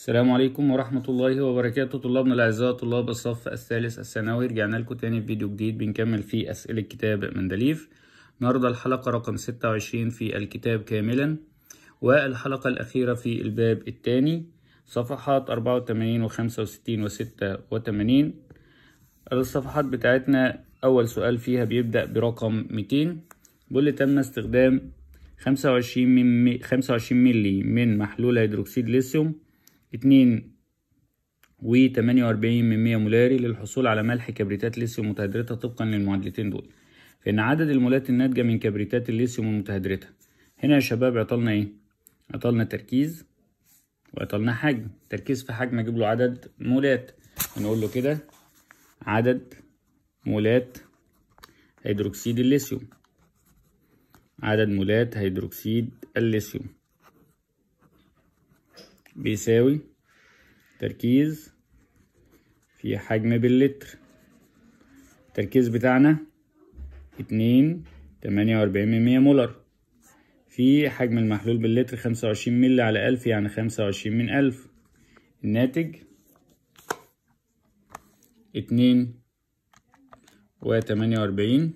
السلام عليكم ورحمة الله وبركاته طلابنا الأعزاء طلاب الصف الثالث الثانوي رجعنا لكم تاني في فيديو جديد بنكمل فيه أسئلة كتاب مندليف النهاردة الحلقة رقم ستة وعشرين في الكتاب كاملا والحلقة الأخيرة في الباب الثاني صفحات أربعة وثمانين وخمسة وستين وستة وثمانين الصفحات بتاعتنا أول سؤال فيها بيبدأ برقم ميتين بيقول لي تم استخدام خمسة وعشرين ملي من محلول هيدروكسيد ليثيوم اتنين و 48 من 100 مولاري للحصول على ملح كبريتات ليثيوم متهدرتها طبقا للمعادلتين دول فإن عدد المولات الناتجة من كبريتات الليثيوم المتهدرتها هنا يا شباب عطلنا ايه؟ عطلنا تركيز وعطلنا حجم تركيز في حجم اجيب له عدد مولات هنقول له كده عدد مولات هيدروكسيد الليثيوم عدد مولات هيدروكسيد الليثيوم بيساوي تركيز في حجم باللتر التركيز بتاعنا اتنين تمانية وأربعين من مية مولر في حجم المحلول باللتر خمسة وعشرين مللي على ألف يعني خمسة وعشرين من ألف الناتج اتنين وتمانية وأربعين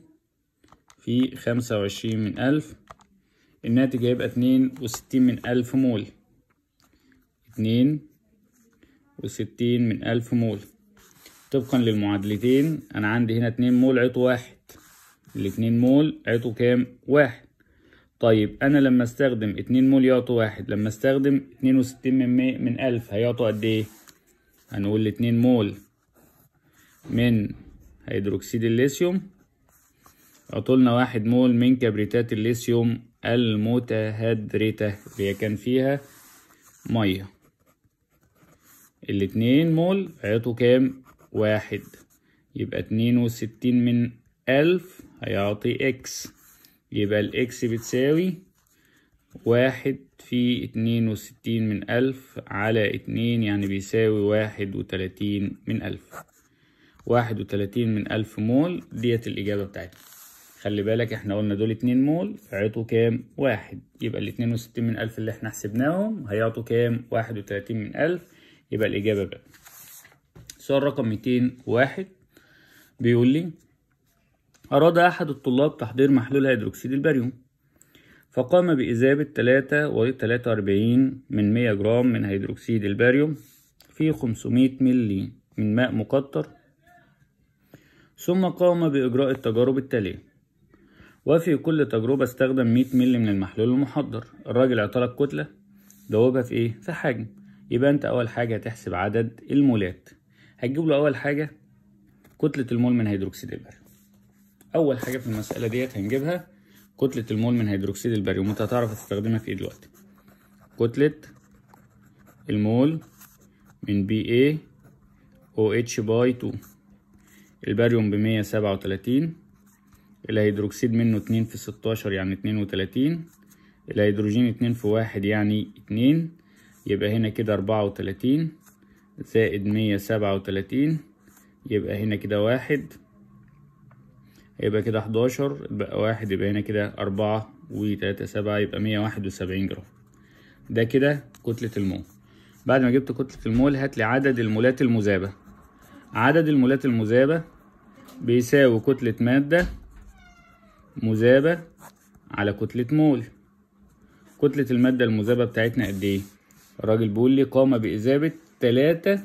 في خمسة وعشرين من ألف الناتج هيبقى اتنين وستين من ألف مول اتنين وستين من ألف مول طبقا للمعادلتين أنا عندي هنا اتنين مول عطو واحد الاتنين مول عطو كام واحد طيب أنا لما استخدم اتنين مول يعطوا واحد لما استخدم اتنين وستين من مية من ألف هيعطوا قد إيه؟ هنقول اتنين مول من هيدروكسيد الليثيوم عطولنا واحد مول من كبريتات الليثيوم المتهدرتة اللي كان فيها مية الاتنين مول هيعطوا كام واحد يبقى اتنين وستين من ألف هيعطي إكس يبقى الإكس بتساوي واحد في اتنين وستين من ألف على اتنين يعني بيساوي واحد وتلاتين من ألف واحد وتلاتين من ألف مول ديت الإجابة بتاعتنا خلي بالك احنا قلنا دول اتنين مول عطوا كام واحد يبقى الاتنين وستين من ألف اللي احنا حسبناهم هيعطوا كام واحد وتلاتين من ألف يبقى الإجابة باء السؤال رقم 201 بيقول لي أراد أحد الطلاب تحضير محلول هيدروكسيد الباريوم فقام بإذابة وأربعين من 100 جرام من هيدروكسيد الباريوم في 500 ملي من ماء مقطر ثم قام بإجراء التجارب التالية وفي كل تجربة استخدم 100 ملي من المحلول المحضر الراجل اعترض كتلة دوبها في ايه؟ في حجم يبقى انت اول حاجة هتحسب عدد المولات هتجيب له اول حاجة كتلة المول من هيدروكسيد الباريوم اول حاجة في المسألة ديت هنجيبها كتلة المول من هيدروكسيد الباريوم انت هتعرف تستخدمها في ايه دلوقتي كتلة المول من بي إيه OH باي 2 الباريوم بمية سبعة وتلاتين الهيدروكسيد منه اتنين في ستاشر يعني اتنين وتلاتين الهيدروجين اتنين في واحد يعني اتنين يبقى هنا كده أربعة وتلاتين زائد مية سبعة وتلاتين يبقى هنا كده واحد يبقى كده حداشر يبقى واحد يبقى هنا كده أربعة وتلاتة سبعة يبقى مية واحد وسبعين جرام ده كده كتلة المول بعد ما جبت كتلة المول هات لي عدد المولات المذابة عدد المولات المذابة بيساوي كتلة مادة مذابة على كتلة مول كتلة المادة المذابة بتاعتنا قد ايه الراجل بيقول لي قام بإذابة تلاتة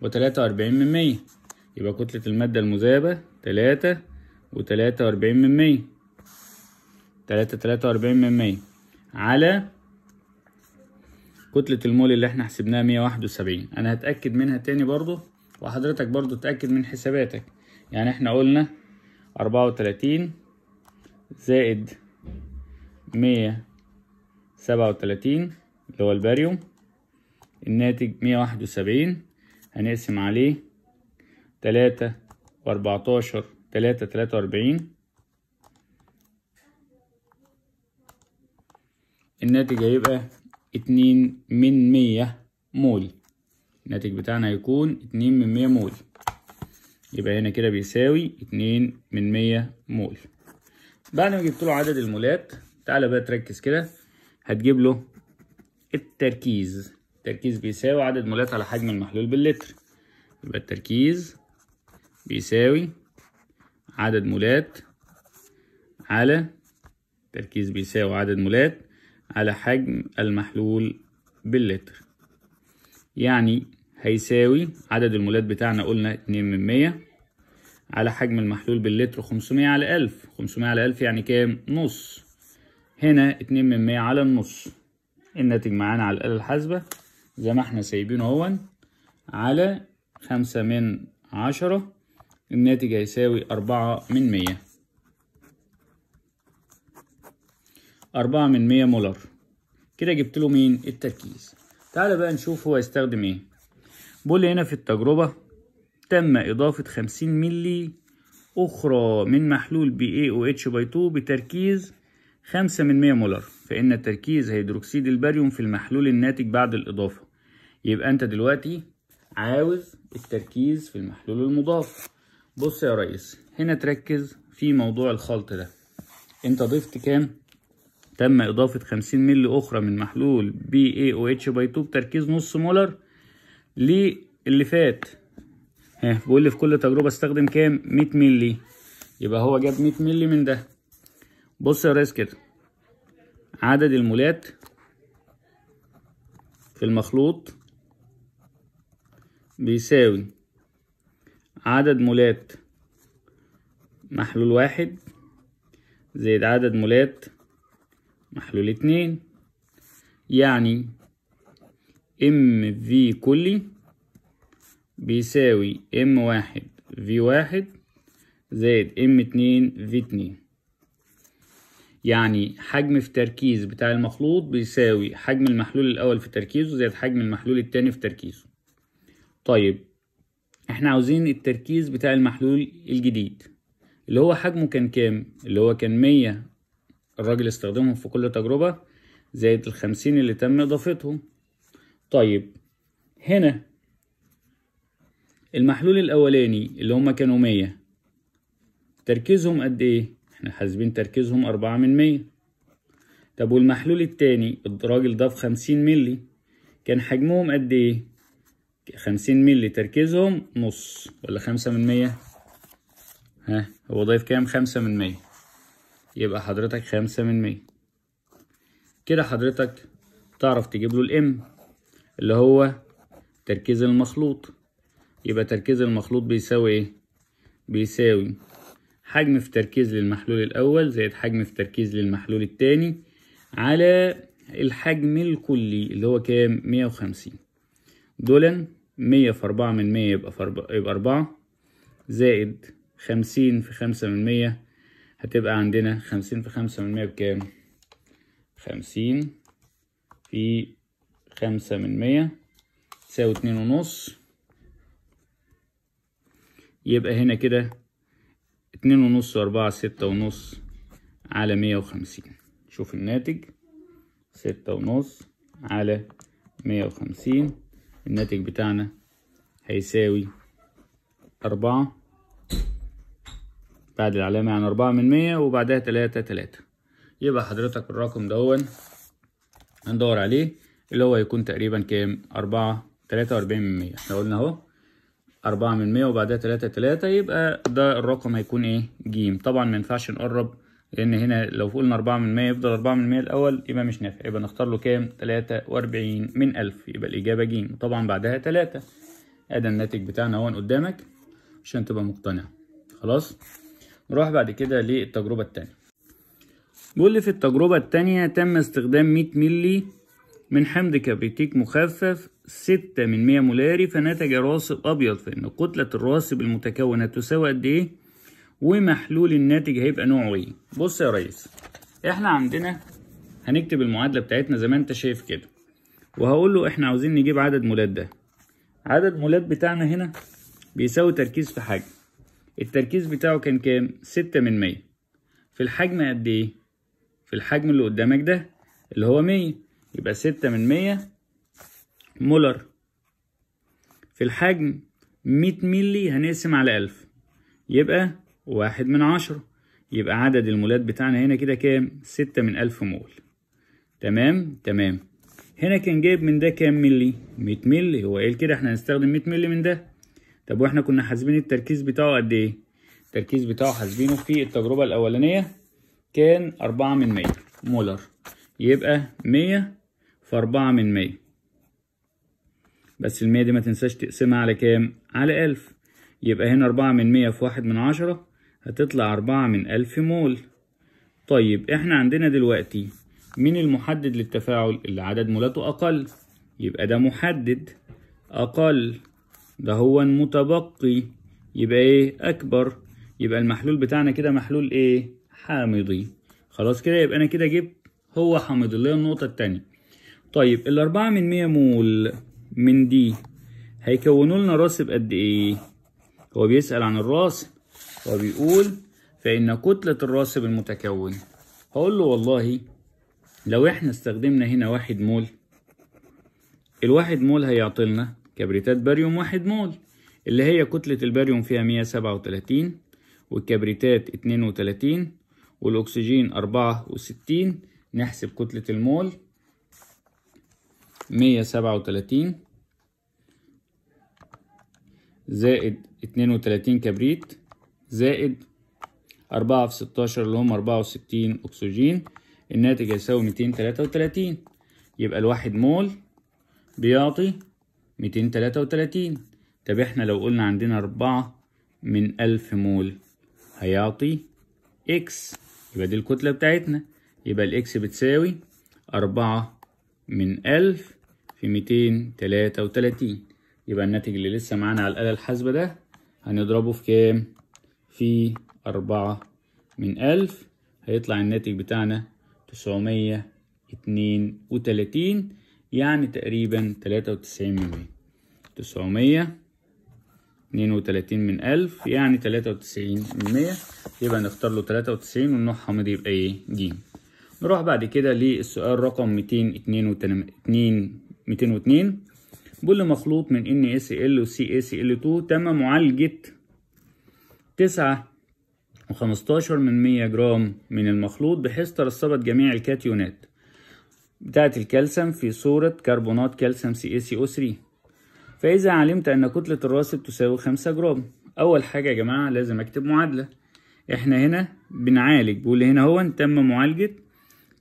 وتلاتة وأربعين من مية يبقى كتلة المادة المذابة تلاتة وتلاتة وأربعين من مية تلاتة تلاتة وأربعين من مية على كتلة المول اللي احنا حسبناها مية واحد وسبعين أنا هتأكد منها تاني برضو وحضرتك برضو تأكد من حساباتك يعني احنا قلنا أربعة وتلاتين زائد مية سبعة وتلاتين اللي هو الباريوم الناتج 171 هنقسم عليه 3 و14 3 43 الناتج هيبقى 2 من 100 مول الناتج بتاعنا هيكون 2 من 100 مول يبقى هنا كده بيساوي 2 من 100 مول بعد ما جبت له عدد المولات تعالى بقى تركز كده هتجيب له التركيز التركيز بيساوي عدد مولات على حجم المحلول باللتر يبقى التركيز بيساوي عدد مولات على التركيز بيساوي عدد مولات على حجم المحلول باللتر يعني هيساوي عدد المولات بتاعنا قلنا 2 من 100 على حجم المحلول باللتر 500 على 1000 500 على 1000 يعني كام نص هنا 2 من 100 على النص الناتج معانا على الآلة الحاسبة زي ما احنا سايبينه اهون على خمسة من عشرة الناتج هيساوي أربعة من مية أربعة من مية مولر كده جبت له مين التركيز تعالى بقى نشوف هو هيستخدم ايه بقول هنا في التجربة تم إضافة خمسين ملي أخرى من محلول بي إيه اتش باي 2 بتركيز خمسة من مية مولر فإن تركيز هيدروكسيد الباريوم في المحلول الناتج بعد الإضافة يبقى انت دلوقتي عاوز التركيز في المحلول المضاف بص يا ريس هنا تركز في موضوع الخلط ده انت ضفت كام تم اضافه 50 ملي اخرى من محلول بي اي او اتش باي 2 بتركيز نص مولر للي فات ها بيقول لي في كل تجربه استخدم كام 100 ملي يبقى هو جاب 100 ملي من ده بص يا ريس كده عدد المولات في المخلوط بيساوي عدد مولات محلول واحد زائد عدد مولات محلول اتنين يعني ام في كلي بيساوي ام واحد في واحد زائد ام اتنين في اتنين يعني حجم في تركيز بتاع المخلوط بيساوي حجم المحلول الأول في تركيزه زائد حجم المحلول التاني في تركيزه طيب احنا عاوزين التركيز بتاع المحلول الجديد اللي هو حجمه كان كام اللي هو كان مية الراجل استخدمهم في كل تجربة زائد الخمسين اللي تم اضافتهم طيب هنا المحلول الاولاني اللي هما كانوا مية تركيزهم قد ايه احنا حاسبين تركيزهم اربعة من مية طب والمحلول التاني الراجل ضاف خمسين ملي كان حجمهم قد ايه 50 مللي تركيزهم نص ولا خمسة من مية ها هو ضايف كام خمسة من مية يبقى حضرتك خمسة من مية كده حضرتك تعرف تجيب له الام اللي هو تركيز المخلوط يبقى تركيز المخلوط بيساوي ايه بيساوي حجم في تركيز للمحلول الاول زائد حجم في تركيز للمحلول التاني على الحجم الكلي اللي هو كام مية وخمسين دولا مية في أربعة من مية يبقى في أربعة يبقى أربعة زائد خمسين في خمسة من مية هتبقى عندنا خمسين في خمسة من مية بكام خمسين في خمسة من مية تساوي اتنين ونص يبقى هنا كده اتنين ونص وأربعة ستة ونص على مية وخمسين شوف الناتج ستة ونص على مية وخمسين الناتج بتاعنا هيساوي أربعة بعد العلامة يعني أربعة من مية وبعدها تلاتة تلاتة يبقى حضرتك الرقم دون هندور عليه اللي هو يكون تقريبا كام أربعة تلاتة وأربعين من مية احنا قلنا أهو أربعة من مية وبعدها تلاتة تلاتة يبقى ده الرقم هيكون إيه جيم طبعا مينفعش نقرب لان هنا لو قلنا أربعة من مية يفضل أربعة من مية الاول يبقى مش نافع يبقى نختار له كام تلاتة وأربعين من ألف يبقى الاجابة ج طبعا بعدها تلاتة ادي الناتج بتاعنا اهو قدامك عشان تبقى مقتنع خلاص نروح بعد كده للتجربة التانية بيقول لي في التجربة التانية تم استخدام مية ملي من حمض كبريتيك مخفف ستة من مية مولاري فنتج راسب أبيض فإن كتلة الراسب المتكونة تساوي قد إيه؟ ومحلول الناتج هيبقى نوعه ايه بص يا ريس احنا عندنا هنكتب المعادله بتاعتنا زي ما انت شايف كده وهقول له احنا عاوزين نجيب عدد مولات ده عدد مولات بتاعنا هنا بيساوي تركيز في حجم التركيز بتاعه كان كام ستة من مية في الحجم قد ايه في الحجم اللي قدامك ده اللي هو مية يبقى ستة من مية مولر في الحجم مية ملي هنقسم على ألف يبقى واحد من عشرة يبقى عدد المولات بتاعنا هنا كده كام ستة من ألف مول تمام تمام هنا كان جايب من ده كام ملي مية ملي هو قال كده احنا هنستخدم مية ملي من ده طب واحنا كنا حاسبين التركيز بتاعه قد ايه التركيز بتاعه حاسبينه في التجربة الأولانية كان أربعة من مية مولر يبقى مية في أربعة من مية بس المية دي ما تنساش تقسمها على كام على ألف يبقى هنا أربعة من مية في واحد من عشرة هتطلع أربعة من ألف مول طيب إحنا عندنا دلوقتي مين المحدد للتفاعل اللي عدد مولاته أقل يبقى ده محدد أقل ده هو متبقي يبقى إيه أكبر يبقى المحلول بتاعنا كده محلول إيه حامضي خلاص كده يبقى أنا كده جبت هو حامضي اللي هي النقطة التانية طيب الأربعة من مية مول من دي هيكونوا لنا راسب قد إيه هو بيسأل عن الراسب وبيقول فإن كتلة الراسب المتكون هقول له والله لو احنا استخدمنا هنا واحد مول الواحد مول هيعطلنا كبريتات باريوم واحد مول اللي هي كتلة الباريوم فيها 137 والكبريتات 32 والأكسجين 64 نحسب كتلة المول 137 زائد 32 كبريت زائد أربعة في ستاشر اللي هم أربعة وستين أكسجين الناتج هيساوي ميتين تلاتة وتلاتين يبقى الواحد مول بيعطي ميتين تلاتة وتلاتين طب احنا لو قلنا عندنا أربعة من ألف مول هيعطي إكس يبقى دي الكتلة بتاعتنا يبقى الإكس بتساوي أربعة من ألف في ميتين تلاتة وتلاتين يبقى الناتج اللي لسه معانا على الآلة الحاسبة ده هنضربه في كام؟ في أربعة من ألف هيطلع الناتج بتاعنا تسعمية اتنين وتلاتين يعني تقريبا تلاتة وتسعين من مية تسعمية اتنين وتلاتين من ألف يعني تلاتة وتسعين من مية يبقى نختار له تلاتة وتسعين والنوع حامض يبقى إيه جيم نروح بعد كده للسؤال رقم ميتين اتنين واتنين ميتين واتنين بول مخلوط من NaCl و CaCl2 تم معالجة تسعة وخمستاشر من مية جرام من المخلوط بحيث ترسبت جميع الكاتيونات بتاعت الكالسيوم في صورة كربونات كالسيوم او سري فإذا علمت أن كتلة الراسب تساوي خمسة جرام أول حاجة يا جماعة لازم أكتب معادلة إحنا هنا بنعالج بقول هنا هو تم معالجة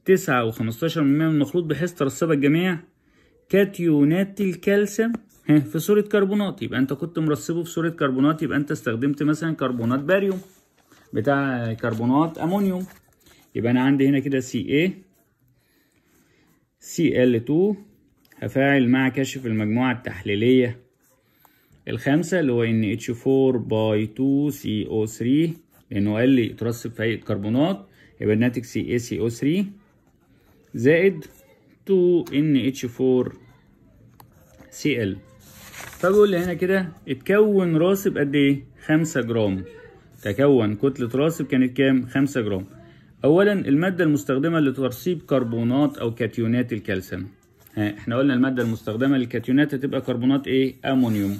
تسعة وخمستاشر من مية من المخلوط بحيث ترسبت جميع كاتيونات الكالسيوم في صورة كربونات يبقى انت كنت مرسبه في صورة كربونات يبقى انت استخدمت مثلا كربونات باريوم بتاع كربونات امونيوم يبقى انا عندي هنا كده CA CL2 هفاعل مع كشف المجموعة التحليلية الخامسة اللي هو NH4 باي 2 CO3 لأنه قال لي اترسب في هيئة كربونات يبقى الناتج او 3 زائد 2 NH4 Cl فبيقول لي هنا كده اتكون راسب قد ايه 5 جرام تكون كتله راسب كانت كام 5 جرام اولا الماده المستخدمه لترسيب كربونات او كاتيونات الكالسيوم ها احنا قلنا الماده المستخدمه للكاتيونات هتبقى كربونات ايه امونيوم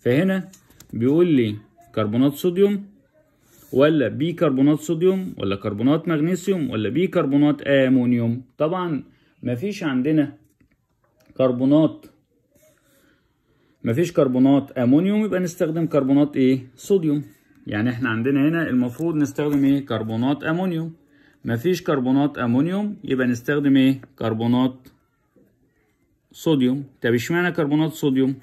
فهنا بيقول لي كربونات صوديوم ولا بيكربونات صوديوم ولا كربونات مغنيسيوم ولا بيكربونات امونيوم طبعا مفيش عندنا كربونات مفيش كربونات امونيوم يبقى نستخدم كربونات ايه صوديوم يعني احنا عندنا هنا المفروض نستخدم ايه كربونات امونيوم مفيش كربونات امونيوم يبقى نستخدم ايه كربونات صوديوم طب اشمعنى كربونات صوديوم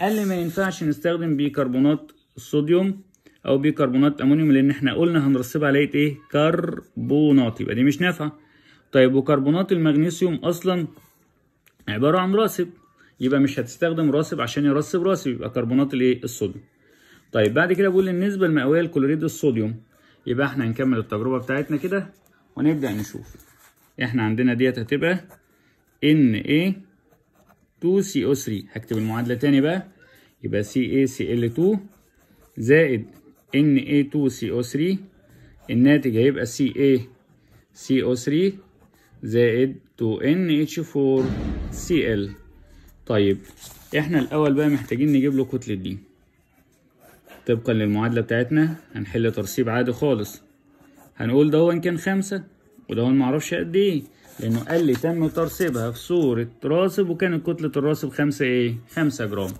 قال لي ما ينفعش نستخدم بيكربونات الصوديوم او بيكربونات امونيوم لان احنا قلنا هنرسب عليه ايه كربونات يبقى دي مش نافعه طيب وكربونات المغنيسيوم اصلا عباره عن راسب يبقى مش هتستخدم راسب عشان يرسب راسب يبقى كربونات الايه الصوديوم طيب بعد كده بقول النسبه المئويه لكلوريد الصوديوم يبقى احنا هنكمل التجربه بتاعتنا كده ونبدا نشوف احنا عندنا ديت هتبقى ان 2CO3 هكتب المعادلة تاني بقى يبقى CaCl2 زائد Na2CO3 الناتج هيبقى CaCO3 زائد 2NH4Cl طيب احنا الاول بقى محتاجين نجيب له كتلة دي طبقا للمعادلة بتاعتنا هنحل ترسيب عادي خالص هنقول ده كان خمسة وده معرفش قد ايه لانه قال لي تم ترسيبها في صورة راسب وكانت كتلة الراسب خمسة ايه خمسة جرام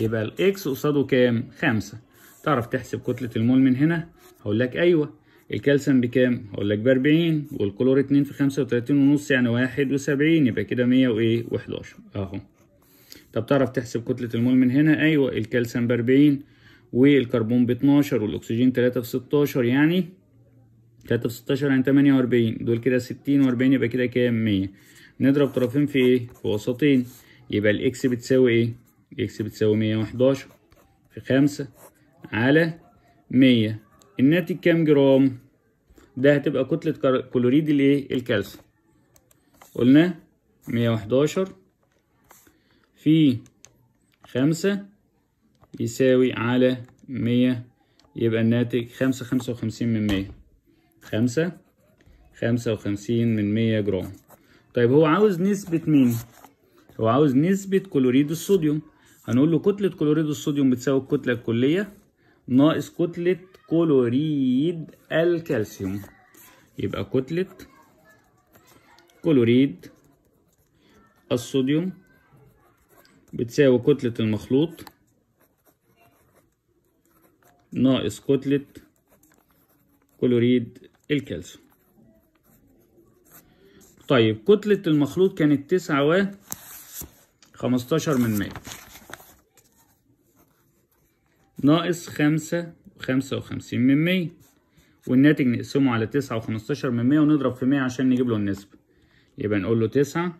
يبقى الاكس قصاده كام خمسة تعرف تحسب كتلة المول من هنا هقول لك ايوه الكالسيوم بكام هقول لك بأربعين والكلور اتنين في خمسة وتلاتين ونص يعني واحد وسبعين يبقى كده مية وايه وحداشر اهو طب تعرف تحسب كتلة المول من هنا أيوة الكالسيوم بأربعين والكربون باتناشر والأكسجين تلاتة في ستاشر يعني تلاتة في ستاشر يعني تمانية وأربعين دول كده ستين وأربعين يبقى كده كام مية نضرب طرفين في إيه؟ في وسطين يبقى الإكس بتساوي إيه؟ الإكس بتساوي مية وحداشر في خمسة على مية الناتج كام جرام؟ ده هتبقى كتلة كلوريد الإيه؟ الكالسيوم قلنا مية وحداشر في خمسة يساوي على مية يبقى الناتج خمسة خمسة وخمسين من مية خمسة خمسة وخمسين من مية جرام طيب هو عاوز نسبة مين؟ هو عاوز نسبة كلوريد الصوديوم هنقول له كتلة كلوريد الصوديوم بتساوي الكتلة الكلية ناقص كتلة كلوريد الكالسيوم يبقى كتلة كلوريد الصوديوم بتساوي كتلة المخلوط ناقص كتلة كلوريد الكالسيوم طيب كتلة المخلوط كانت تسعة و خمستاشر من مية ناقص خمسة خمسة وخمسين من مية والناتج نقسمه على تسعة وخمستاشر من مية ونضرب في مية عشان نجيب له النسبة يبقى نقول له تسعة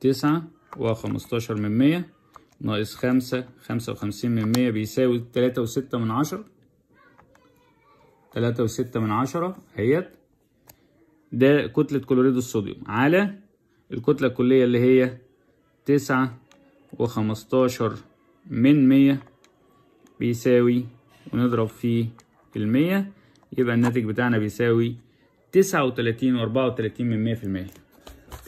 تسعة وخمستاشر من مية ناقص خمسة خمسة وخمسين من مية بيساوي تلاتة وستة من عشرة تلاتة وستة من عشرة اهيت ده كتلة كلوريد الصوديوم على الكتلة الكلية اللي هي تسعة وخمستاشر من مية بيساوي ونضرب في المية يبقى الناتج بتاعنا بيساوي تسعة وتلاتين وأربعة وتلاتين من مية في المية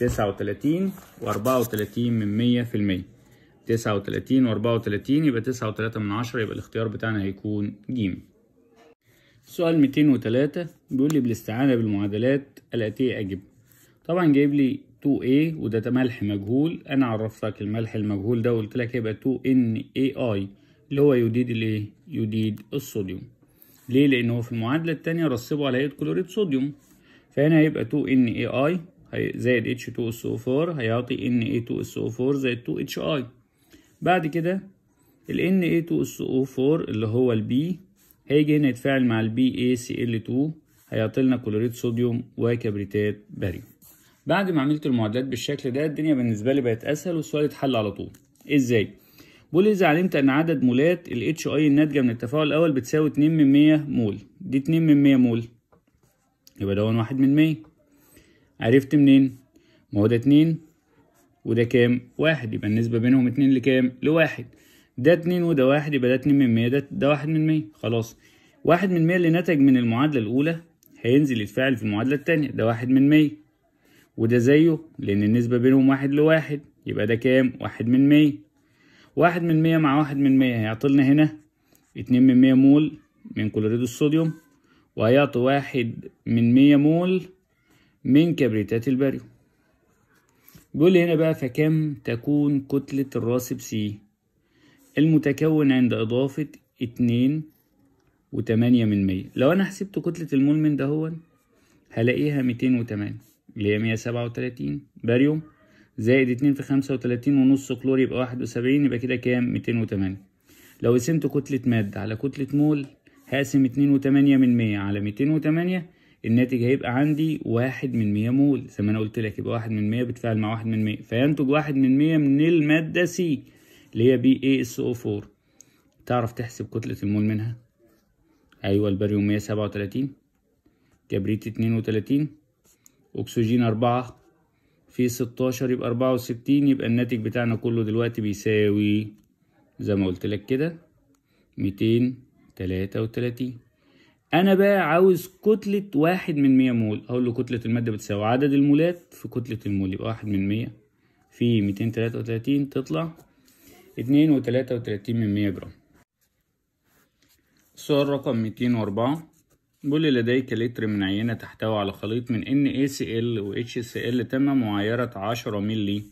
39 و34 من 100% 39 و34 يبقى وتلاتة من 10 يبقى الاختيار بتاعنا هيكون ج. سؤال 203 بيقول لي بالاستعانة بالمعادلات الآتية أجب. طبعا جايب لي 2A إيه وده ملح مجهول أنا عرفتك الملح المجهول ده وقلت لك هيبقى 2NAI إيه اللي هو يديد الإيه؟ يديد الصوديوم. ليه؟ لأن هو في المعادلة التانية رصبه على هيئة كلوريد صوديوم فهنا هيبقى 2NAI زائد H2SO4 هيعطي Na2SO4 زائد 2HI بعد كده ال Na2SO4 اللي هو البي هيجي هنا يتفاعل مع البي bacl 2 هيعطي لنا كلوريد صوديوم وكبريتات باريوم بعد ما عملت المعادلات بالشكل ده الدنيا بالنسبة لي بقت أسهل والسؤال اتحل على طول ازاي؟ بقول إذا علمت أن عدد مولات ال HI الناتجة من التفاعل الأول بتساوي 2 من 100 مول دي 2 من 100 مول يبقى ده 1 من 100 عرفت منين ما هو ده اتنين وده كام واحد يبقى النسبة بينهم اتنين لكام لواحد ده اتنين وده واحد يبقى ده اتنين من مية ده, ده واحد من مية خلاص واحد من مية اللي نتج من المعادلة الأولى هينزل يتفاعل في المعادلة التانية ده واحد من مية وده زيه لأن النسبة بينهم واحد لواحد يبقى ده كام واحد من مية واحد من مية مع واحد من مية هيعطلنا هنا اتنين من مية مول من كلوريد الصوديوم وهيعطي واحد من مية مول من كبريتات الباريوم بيقول لي هنا بقى فكم تكون كتلة الراسب سي المتكون عند إضافة اتنين وتمانية من مية لو أنا حسبت كتلة المولمن دهون هلاقيها ميتين وتمانية اللي هي مية سبعة وتلاتين باريوم زائد اتنين في خمسة وتلاتين ونص كلور يبقى واحد وسبعين يبقى كده كام ميتين وتمانية لو قسمت كتلة مادة على كتلة مول هقسم اتنين وتمانية من مية على ميتين وتمانية الناتج هيبقى عندي واحد من مية مول زي ما انا قلت لك يبقى واحد من مية بتفاعل مع واحد من مية فينتج واحد من مية من المادة سي اللي هي بي اي اس او فور تعرف تحسب كتلة المول منها ايوه الباريوم مية سبعة وتلاتين كبريت اتنين وتلاتين اكسجين اربعة في ستاشر يبقى اربعة وستين يبقى الناتج بتاعنا كله دلوقتي بيساوي زي ما قلت لك كده ميتين تلاتة وتلاتين انا بقى عاوز كتلة واحد من مية مول اقول له كتلة المادة بتساوي عدد المولات في كتلة المول يبقى واحد من مية في ميتين تلاتة وتلاتين تطلع اتنين وتلاتة وتلاتين من مية جرام السؤال رقم ميتين واربعة بيقول لي لديك لتر من عينة تحتوي على خليط من ان اي سي NaCl و ال تم معايرة عشرة ملي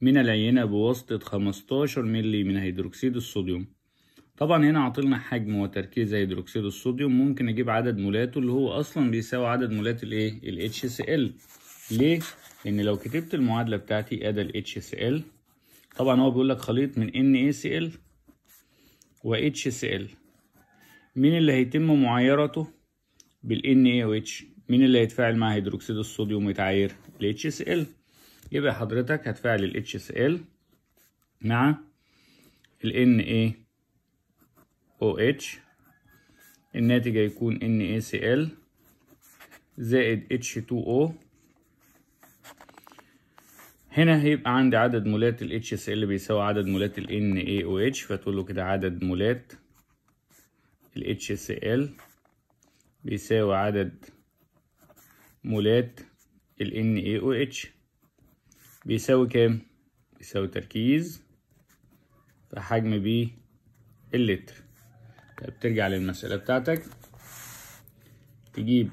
من العينة بواسطة خمستاشر ملي من هيدروكسيد الصوديوم طبعا هنا عطلنا حجم وتركيز زي هيدروكسيد الصوديوم ممكن اجيب عدد مولاته اللي هو اصلا بيساوي عدد مولات الايه ال HCl إيه؟ ليه لان لو كتبت المعادله بتاعتي ادا ال HCl طبعا هو بيقول لك خليط من NaCl و HCl مين اللي هيتم معايرته بال NaOH مين اللي هيتفاعل مع هيدروكسيد الصوديوم ويتعاير ال HCl يبقى حضرتك هتفاعل ال HCl مع ال NaOH OH الناتج هيكون NaCl زائد H2O هنا هيبقى عندي عدد مولات ال HCl بيساوي عدد مولات ال NaOH فتقول له كده عدد مولات ال HCl بيساوي عدد مولات ال NaOH بيساوي كام؟ بيساوي تركيز في حجم اللتر طيب ترجع للمسألة بتاعتك تجيب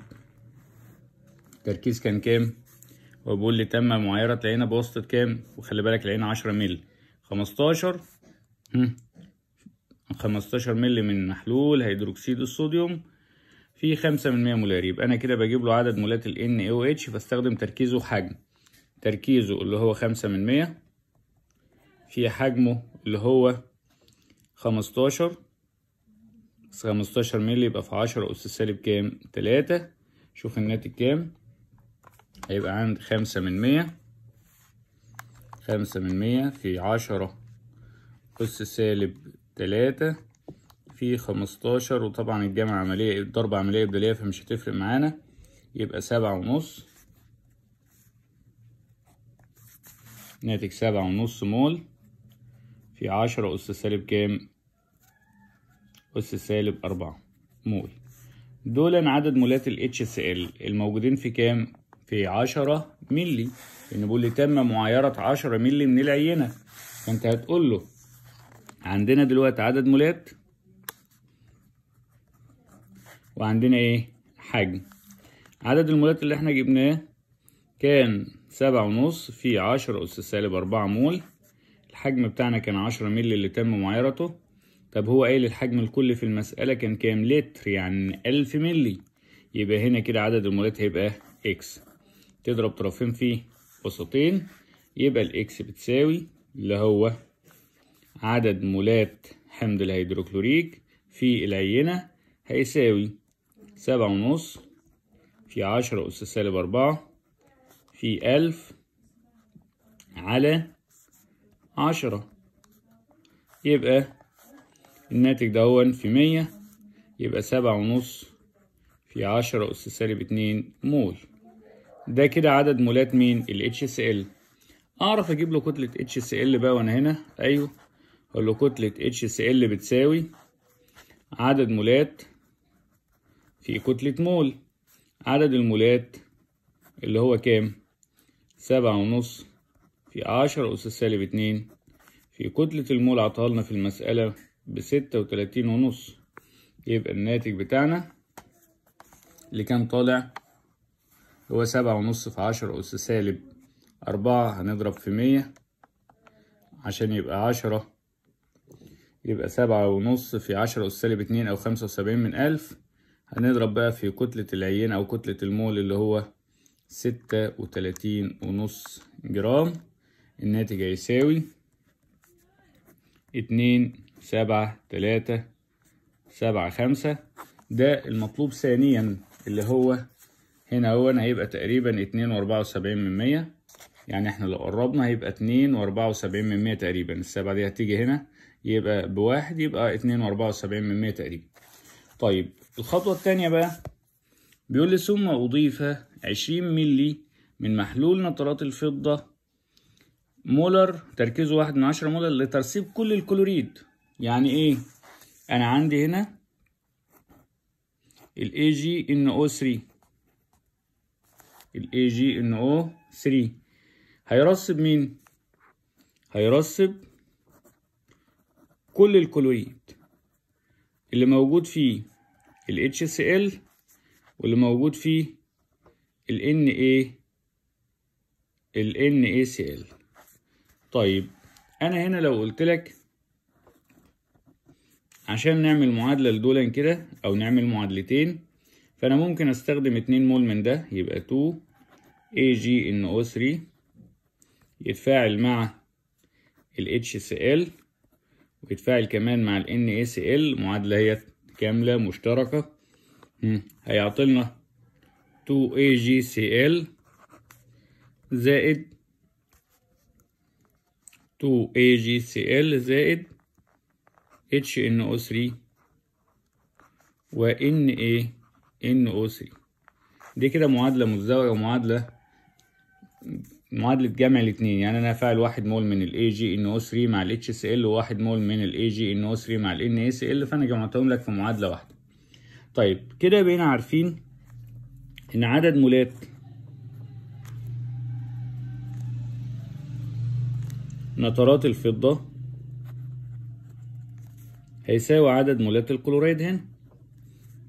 تركيز كان كام وبيقول لي تم معايرة العينة بواسطة كام وخلي بالك العينة عشرة مل خمستاشر خمستاشر مل من محلول هيدروكسيد الصوديوم في خمسة من مية مولار يبقى أنا كده بجيب له عدد مولات ال NaOH فاستخدم تركيزه وحجم تركيزه اللي هو خمسة من مية في حجمه اللي هو خمستاشر بس 15 مللي يبقى في 10 أس سالب كام؟ 3 شوف الناتج كام هيبقى عند 5 من 100 5 من 100 في 10 أس سالب 3 في 15 وطبعا الجمع عملية الضرب عملية إبدالية فمش هتفرق معانا يبقى 7 ونص ناتج 7 ونص مول في 10 أس سالب كام أس سالب أربعة مول دولا عدد مولات ال HCl الموجودين في كام؟ في 10 ملي لأن بيقول لي تم معايرة 10 ملي من العينة فأنت هتقول له عندنا دلوقتي عدد مولات وعندنا إيه؟ حجم عدد المولات اللي احنا جبناه كان 7.5 في 10 أس سالب 4 مول الحجم بتاعنا كان 10 مللي اللي تم معايرته طب هو قايل الحجم الكلي في المسألة كان كام لتر يعني ألف ملي يبقى هنا كده عدد المولات هيبقى إكس تضرب طرفين في وسطين يبقى الإكس بتساوي اللي هو عدد مولات حمض الهيدروكلوريك في العينة هيساوي سبعة ونص في عشرة أس سالب أربعة في ألف على عشرة يبقى الناتج هو في مية يبقى سبعة ونص في عشرة أس سالب اتنين مول ده كده عدد مولات مين ال HCl أعرف أجيب له كتلة HCl بقى وأنا هنا أيوه أقول له كتلة HCl بتساوي عدد مولات في كتلة مول عدد المولات اللي هو كام سبعة ونص في عشرة أس سالب اتنين في كتلة المول عطالنا في المسألة بستة وتلاتين ونص يبقى الناتج بتاعنا اللي كان طالع هو سبعة ونص في عشرة أس سالب أربعة هنضرب في مية عشان يبقى عشرة يبقى سبعة ونص في عشرة أس سالب اتنين أو خمسة وسبعين من ألف هنضرب بقى في كتلة العينة أو كتلة المول اللي هو ستة وتلاتين ونص جرام الناتج هيساوي اتنين سبعة تلاتة سبعة خمسة ده المطلوب ثانيا اللي هو هنا هو هيبقى تقريبا اتنين واربعة وسبعين من مية يعني احنا لو قربنا هيبقى اتنين واربعة وسبعين من مية تقريبا السبعة دي هتيجي هنا يبقى بواحد يبقى اتنين واربعة وسبعين من مية تقريبا طيب الخطوة التانية بقى بيقول لي ثم أضيف عشرين ملي من محلول نترات الفضة مولر تركيزه واحد من عشرة مولر لترسيب كل الكلوريد يعني ايه انا عندي هنا الاي جي ان او 3 الاي جي ان او 3 هيرسب مين هيرسب كل الكلوريد اللي موجود فيه ال ال واللي موجود فيه ال اي ال NaCl طيب انا هنا لو قلت لك عشان نعمل معادلة لدول كده أو نعمل معادلتين فأنا ممكن أستخدم اتنين مول من ده يبقى 2 AgNO3 يتفاعل مع ال HCl ويتفاعل كمان مع ال NaCl معادلة هي كاملة مشتركة هيعطلنا 2AgCl زائد 2AgCl زائد HNO3 و NaNO3 دي كده معادلة مزدوجة ومعادلة معادلة جمع الاتنين يعني انا فاعل واحد مول من ال AgNO3 مع ال HCl وواحد مول من ال AgNO3 مع ال NaCl فانا جمعتهم لك في معادلة واحدة طيب كده بقينا عارفين ان عدد مولات نترات الفضة هيساوي عدد مولات الكلوريد هنا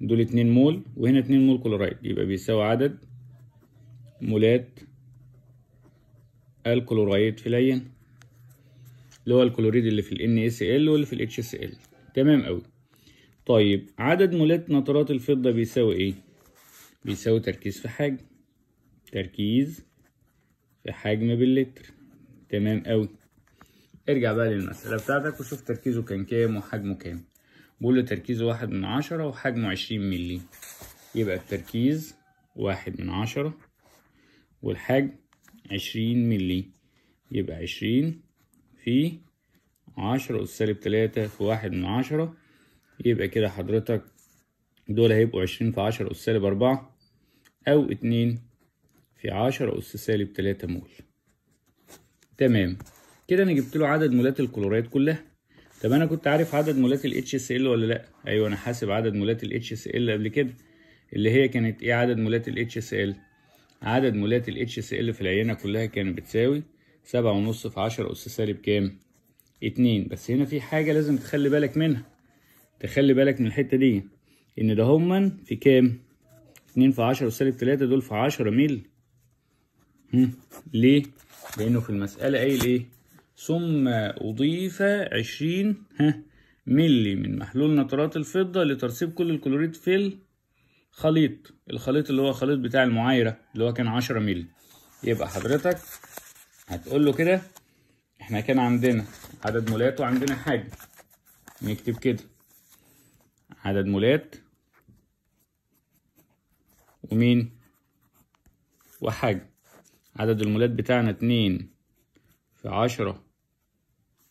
دول اتنين مول وهنا اتنين مول كلوريد يبقى بيساوي عدد مولات الكلوريد في العين اللي هو الكلوريد اللي في ال NaCl واللي في ال HCl تمام قوي طيب عدد مولات نترات الفضة بيساوي ايه بيساوي تركيز في حجم تركيز في حجم باللتر تمام قوي ارجع بقى للمسألة بتاعتك وشوف تركيزه كان كام وحجمه كام بقول له تركيزه واحد من عشرة وحجمه عشرين مللي يبقى التركيز واحد من عشرة والحجم عشرين مللي يبقى عشرين في عشرة سالب تلاتة في واحد من عشرة يبقى كده حضرتك دول هيبقوا عشرين في عشرة أس سالب أربعة أو اتنين في عشرة أس سالب تلاتة مول تمام كده انا جبت له عدد مولات الكلورات كلها طب انا كنت عارف عدد مولات اتش اس ال ولا لا ايوه انا حاسب عدد مولات اتش اس ال قبل كده اللي هي كانت ايه عدد مولات اتش اس ال عدد مولات اتش اس ال في العينه كلها كانت بتساوي سبعة ونص في عشرة أس سالب كام؟ اتنين بس هنا في حاجة لازم تخلي بالك منها تخلي بالك من الحتة دي إن ده هما في كام؟ اتنين في عشرة أس سالب تلاتة دول في عشرة ميل ليه؟ لأنه في المسألة قايل إيه؟ ثم أضيف 20 ملي من محلول نترات الفضة لترسيب كل الكلوريد في الخليط الخليط اللي هو خليط بتاع المعايرة اللي هو كان 10 ملي يبقى حضرتك هتقول له كده احنا كان عندنا عدد مولات وعندنا حاجة نكتب كده عدد مولات ومين وحاجة عدد المولات بتاعنا اتنين في عشرة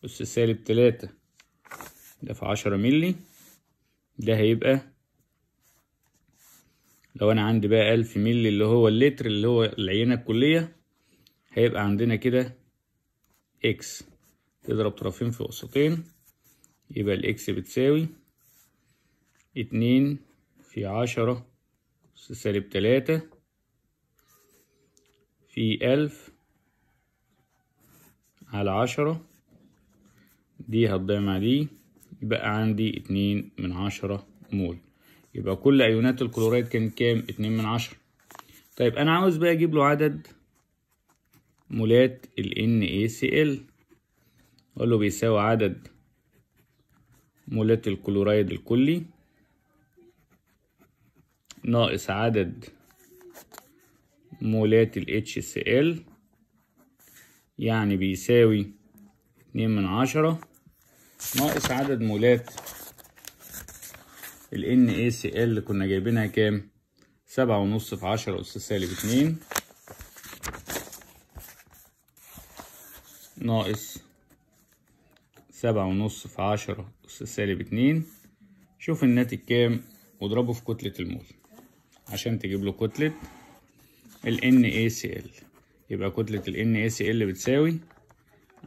أس سالب تلاتة ده في عشرة مللي ده هيبقى لو أنا عندي بقى ألف مللي اللي هو اللتر اللي هو العينة الكلية هيبقى عندنا كده إكس تضرب طرفين في وسطين يبقى الإكس بتساوي اتنين في عشرة أس سالب تلاتة في ألف على عشرة دي هتضيع مع دي يبقى عندي اتنين من عشرة مول يبقى كل ايونات الكلورايد كانت كام اتنين من عشرة طيب انا عاوز بقى اجيب له عدد مولات ال NaCl اقول له بيساوي عدد مولات الكلورايد الكلي ناقص عدد مولات ال HCl يعني بيساوي اتنين من عشرة ناقص عدد مولات ال NaCl كنا جايبينها كام؟ سبعة ونص في عشرة أس سالب اتنين ناقص سبعة ونص في عشرة أس سالب اتنين شوف الناتج كام واضربه في كتلة المول عشان تجيب له كتلة ال NaCl يبقى كتلة ال NaCl بتساوي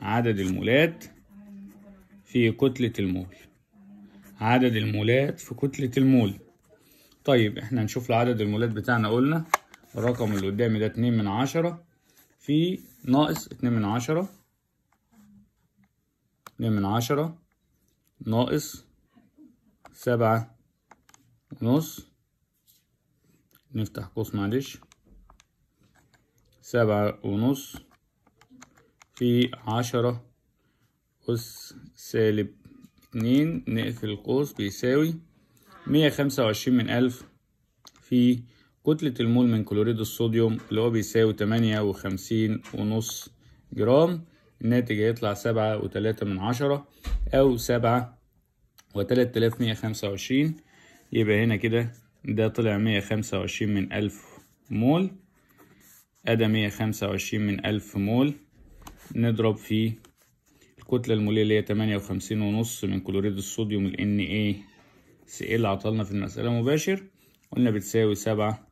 عدد المولات في كتلة المول عدد المولات في كتلة المول طيب احنا هنشوف عدد المولات بتاعنا قلنا الرقم اللي قدامي ده اتنين من عشرة في ناقص اتنين من عشرة اتنين من عشرة ناقص سبعة ونص نفتح قوس معلش سبعة ونص في عشرة أس سالب اتنين نقفل القوس بيساوي مية خمسة وعشرين من ألف في كتلة المول من كلوريد الصوديوم اللي هو بيساوي تمانية وخمسين ونص جرام الناتج هيطلع سبعة وتلاتة من عشرة أو سبعة وتلات تلاف مية خمسة وعشرين يبقى هنا كده ده طلع مية خمسة وعشرين من ألف مول أدا مية خمسة وعشرين من ألف مول نضرب في الكتلة المولية اللي هي تمانية وخمسين ونص من كلوريد الصوديوم ال NaCl عطلنا في المسألة مباشر قلنا بتساوي سبعة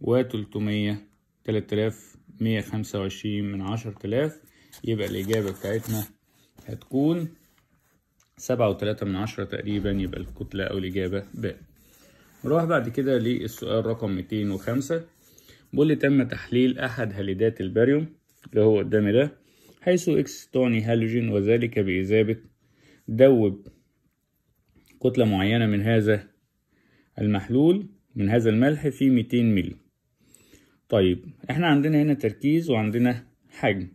وتلتمية تلات آلاف مية خمسة وعشرين من عشر تلاف يبقى الإجابة بتاعتنا هتكون سبعة وتلاتة من عشرة تقريبا يبقى الكتلة أو الإجابة ب نروح بعد كده للسؤال رقم ميتين وخمسة بيقول لي تم تحليل أحد هاليدات الباريوم اللي هو قدامي ده حيث إكس تعني هالوجين وذلك بإذابة دوب كتلة معينة من هذا المحلول من هذا الملح في 200 مللي طيب احنا عندنا هنا تركيز وعندنا حجم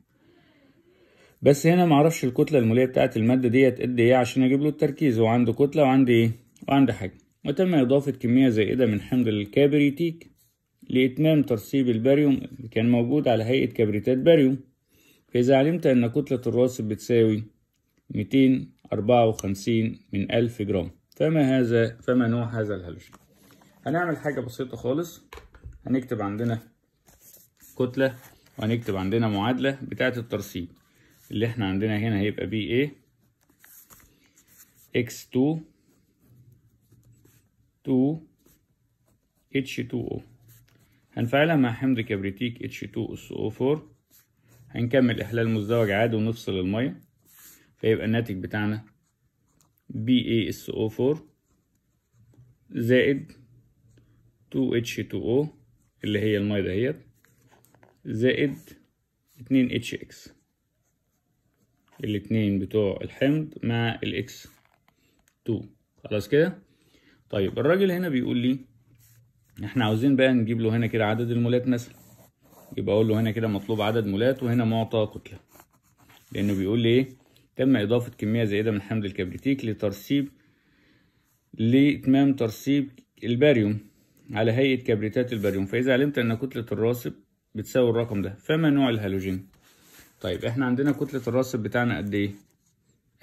بس هنا معرفش الكتلة المولية بتاعة المادة ديت قد ايه عشان اجيب له التركيز هو عنده كتلة وعندي ايه وعندي حجم وتم إضافة كمية زائدة من حمض الكابريتيك لإتمام ترسيب الباريوم اللي كان موجود على هيئة كبريتات باريوم فإذا علمت أن كتلة الرأس بتساوي 254 من 1000 جرام فما هذا فما نوع هذا الهلوجين هنعمل حاجة بسيطة خالص هنكتب عندنا كتلة وهنكتب عندنا معادلة بتاعة الترسيب اللي احنا عندنا هنا هيبقى بي ايه x2 2 H2O هنفعلها مع حمض كبريتيك H2SO4 هنكمل إحلال مزدوج عادي ونفصل المية فيبقى الناتج بتاعنا BaSO4 زائد 2H2O اللي هي المية دهيت زائد 2HX الاتنين بتوع الحمض مع الاكس 2 خلاص كده طيب الراجل هنا بيقول لي احنا عاوزين بقى نجيب له هنا كده عدد المولات مثلا يبقى اقول له هنا كده مطلوب عدد مولات وهنا معطى كتله لانه بيقول لي ايه تم اضافه كميه زائده من حمض الكبريتيك لترسيب لاتمام ترسيب الباريوم على هيئه كبريتات الباريوم فاذا علمت ان كتله الراسب بتساوي الرقم ده فما نوع الهالوجين طيب احنا عندنا كتله الراسب بتاعنا قد ايه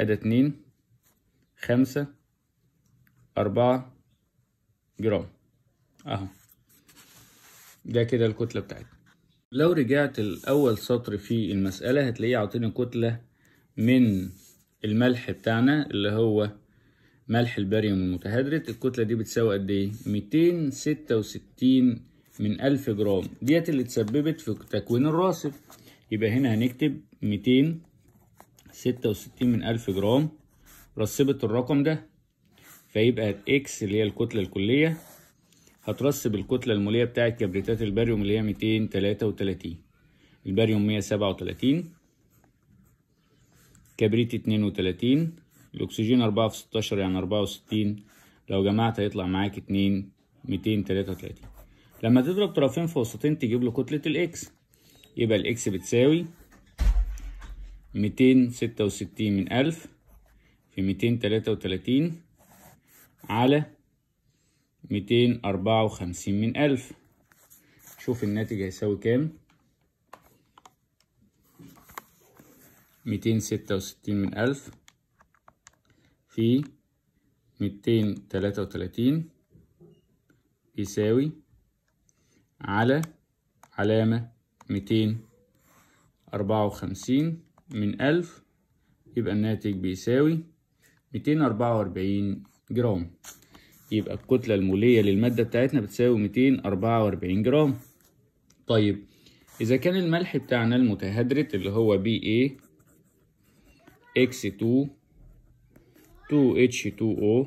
ادي 2 5 4 جرام اهو ده كده الكتله بتاعتنا لو رجعت لأول سطر في المسألة هتلاقيه عطينا كتلة من الملح بتاعنا اللي هو ملح الباريوم المتهدرت الكتلة دي بتساوي قد ايه؟ ميتين ستة وستين من الف جرام ديت اللي تسببت في تكوين الراسب يبقى هنا هنكتب ميتين ستة وستين من الف جرام رسبت الرقم ده فيبقى اكس اللي هي الكتلة الكلية هترص بالكتلة المولية بتاعة كبريتات الباريوم اللي هي 233 الباريوم 137 كبريت 32 الأكسجين 4 في 16 يعني 64 لو جمعت هيطلع معاك 2 233 لما تضرب طرفين في وسطين تجيب له كتلة الإكس يبقى الإكس بتساوي 266 من 1000 في 233 على ميتين أربعة وخمسين من ألف شوف الناتج هيساوي كام ميتين ستة وستين من ألف في ميتين تلاتة وتلاتين يساوي على علامة ميتين أربعة وخمسين من ألف يبقى الناتج بيساوي ميتين أربعة وأربعين جرام يبقى الكتلة المولية للمادة بتاعتنا بتساوي 244 جرام طيب إذا كان الملح بتاعنا المتهدرت اللي هو BA X2 2H2O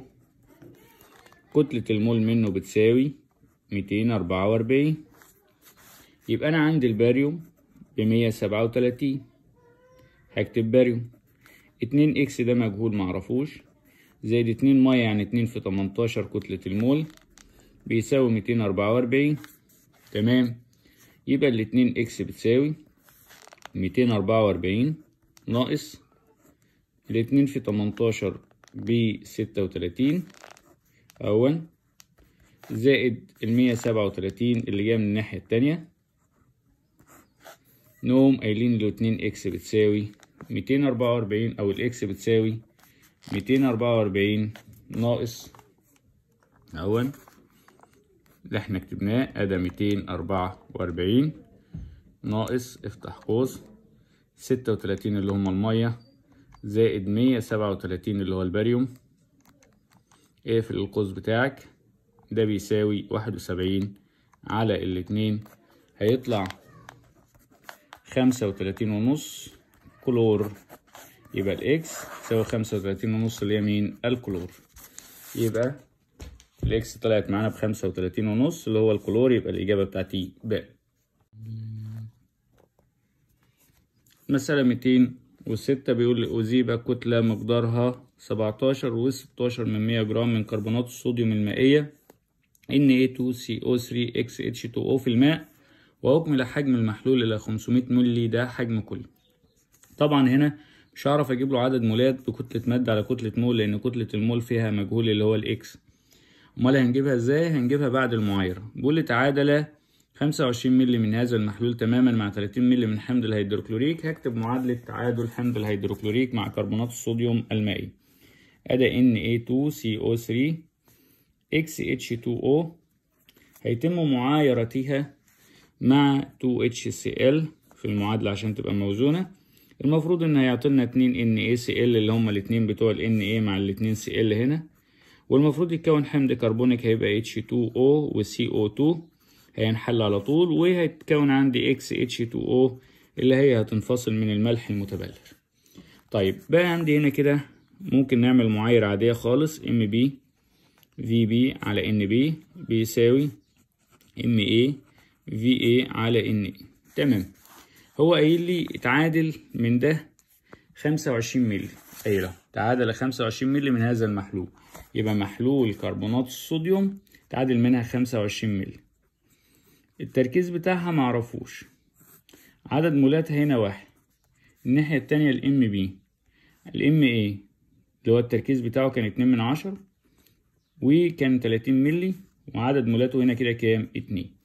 كتلة المول منه بتساوي 244 يبقى أنا عندي الباريوم بمية سبعة وتلاتين هكتب باريوم اتنين اكس ده مجهول معرفوش زائد اتنين مية يعني اتنين في تمنتاشر كتلة المول بيساوي ميتين أربعة وأربعين تمام يبقى الاتنين إكس بتساوي ميتين أربعة وأربعين ناقص الاتنين في تمنتاشر بستة وتلاتين أولا زائد المية سبعة وتلاتين اللي جاية من الناحية التانية نقوم قايلين الاتنين إكس بتساوي ميتين أربعة وأربعين أو الإكس بتساوي ميتين أربعة وأربعين ناقص أهون اللي احنا كتبناه أدا ميتين أربعة وأربعين ناقص افتح قوس ستة وتلاتين اللي هما المية زائد مية سبعة وتلاتين اللي هو الباريوم اقفل القوس بتاعك ده بيساوي واحد وسبعين على الاتنين هيطلع خمسة وتلاتين ونص كلور يبقى الاكس تساوي خمسة وتلاتين ونص اللي هي مين الكلور يبقى الاكس طلعت معانا بخمسة وتلاتين ونص اللي هو الكلور يبقى الاجابة بتاعتي ب مسألة ميتين وستة بيقول لي أذيب كتلة مقدارها سبعتاشر وستاشر من مية جرام من كربونات الصوديوم المائية Na2CO3XH2O في الماء وأكمل حجم المحلول إلى 500 مللي ده حجم كله طبعا هنا مش هعرف اجيب له عدد مولات بكتلة مادة على كتلة مول لان كتلة المول فيها مجهول اللي هو الاكس امال هنجيبها ازاي هنجيبها بعد المعايرة بيقول تعادله 25 مللي من هذا المحلول تماما مع 30 مللي من حمض الهيدروكلوريك هكتب معادلة تعادل حمض الهيدروكلوريك مع كربونات الصوديوم المائي أدا Na2CO3 XH2O هيتم معايرتها مع 2HCl في المعادلة عشان تبقى موزونة المفروض ان لنا اتنين ان اي سي ال اللي هما الاتنين بتوع الان اي مع الاتنين سي ال هنا والمفروض يتكون حمض كربونيك هيبقي اتش 2 او و او 2 هينحل على طول وهيتكون عندي اكس اتش 2 او اللي هي هتنفصل من الملح المتبلل طيب بقى عندي هنا كده ممكن نعمل معايرة عادية خالص MB VB على NB بيساوي MA VA على NA تمام هو قايل لي اتعادل من ده 25 مللي قايله تعادل 25 مللي من هذا المحلول يبقى محلول كربونات الصوديوم تعادل منها 25 مللي التركيز بتاعها معرفوش عدد مولاتها هنا واحد الناحية التانية الام بي الام ايه اللي هو التركيز بتاعه كان اتنين من عشرة وكان تلاتين ملي وعدد مولاته هنا كده كام اتنين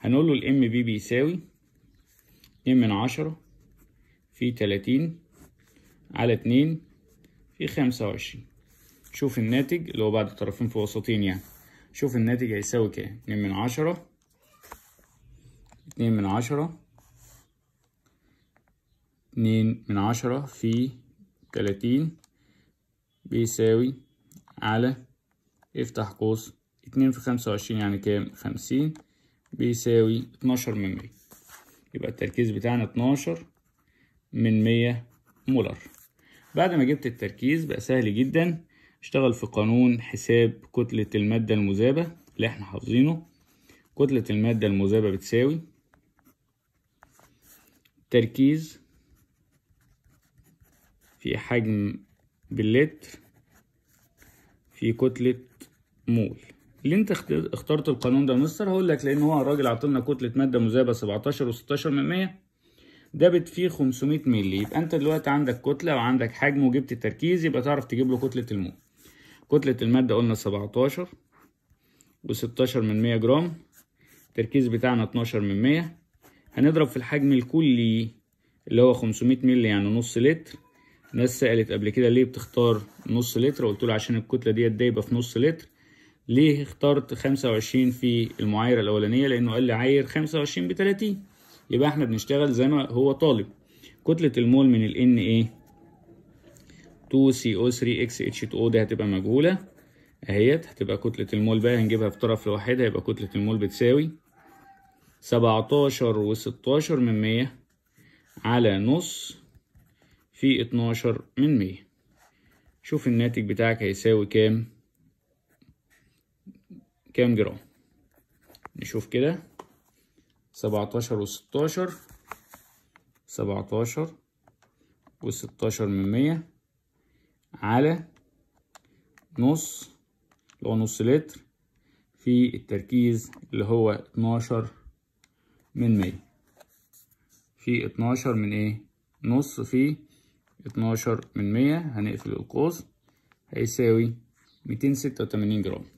هنقول له الام بي بيساوي اتنين من عشرة في تلاتين على اتنين في خمسة وعشرين شوف الناتج اللي هو بعد الطرفين في وسطين يعني شوف الناتج هيساوي كام اتنين من عشرة اتنين من عشرة اتنين من عشرة في تلاتين بيساوي على افتح قوس اتنين في خمسة وعشرين يعني كام خمسين بيساوي اتناشر من مية يبقى التركيز بتاعنا 12 من 100 مولر بعد ما جبت التركيز بقى سهل جدا اشتغل في قانون حساب كتلة المادة المذابة اللي احنا حافظينه كتلة المادة المذابة بتساوي تركيز في حجم باللتر في كتلة مول ليه انت اخترت القانون ده مستر هقول لك لان هو الراجل عطلنا كتله ماده مذابه 17 و16 من 100 ده فيه 500 مللي يبقى انت دلوقتي عندك كتله وعندك حجم وجبت التركيز يبقى تعرف تجيب له كتله المول كتله الماده قلنا 17 و16 من 100 جرام التركيز بتاعنا 12 من 100 هنضرب في الحجم الكلي اللي هو 500 مللي يعني نص لتر ناس سألت قبل كده ليه بتختار نص لتر قلت له عشان الكتله ديت دايبه في نص لتر ليه اخترت 25 في المعايره الاولانيه لانه قال لي عاير 25 ب 30 يبقى احنا بنشتغل زي ما هو طالب كتله المول من ال ان ايه 2CO3XH2O دي هتبقى مجهوله اهيت هتبقى كتله المول بقى هنجيبها في طرف لوحدها يبقى كتله المول بتساوي 17 و16 من 100 على نص في 12 من 100 شوف الناتج بتاعك هيساوي كام كام جرام نشوف كده سبعتاشر وستاشر سبعتاشر وستاشر من مية على نص اللي هو نص لتر في التركيز اللي هو اتناشر من مية في اتناشر من ايه نص في اتناشر من مية هنقفل القوس هيساوي ميتين ستة وتمانين جرام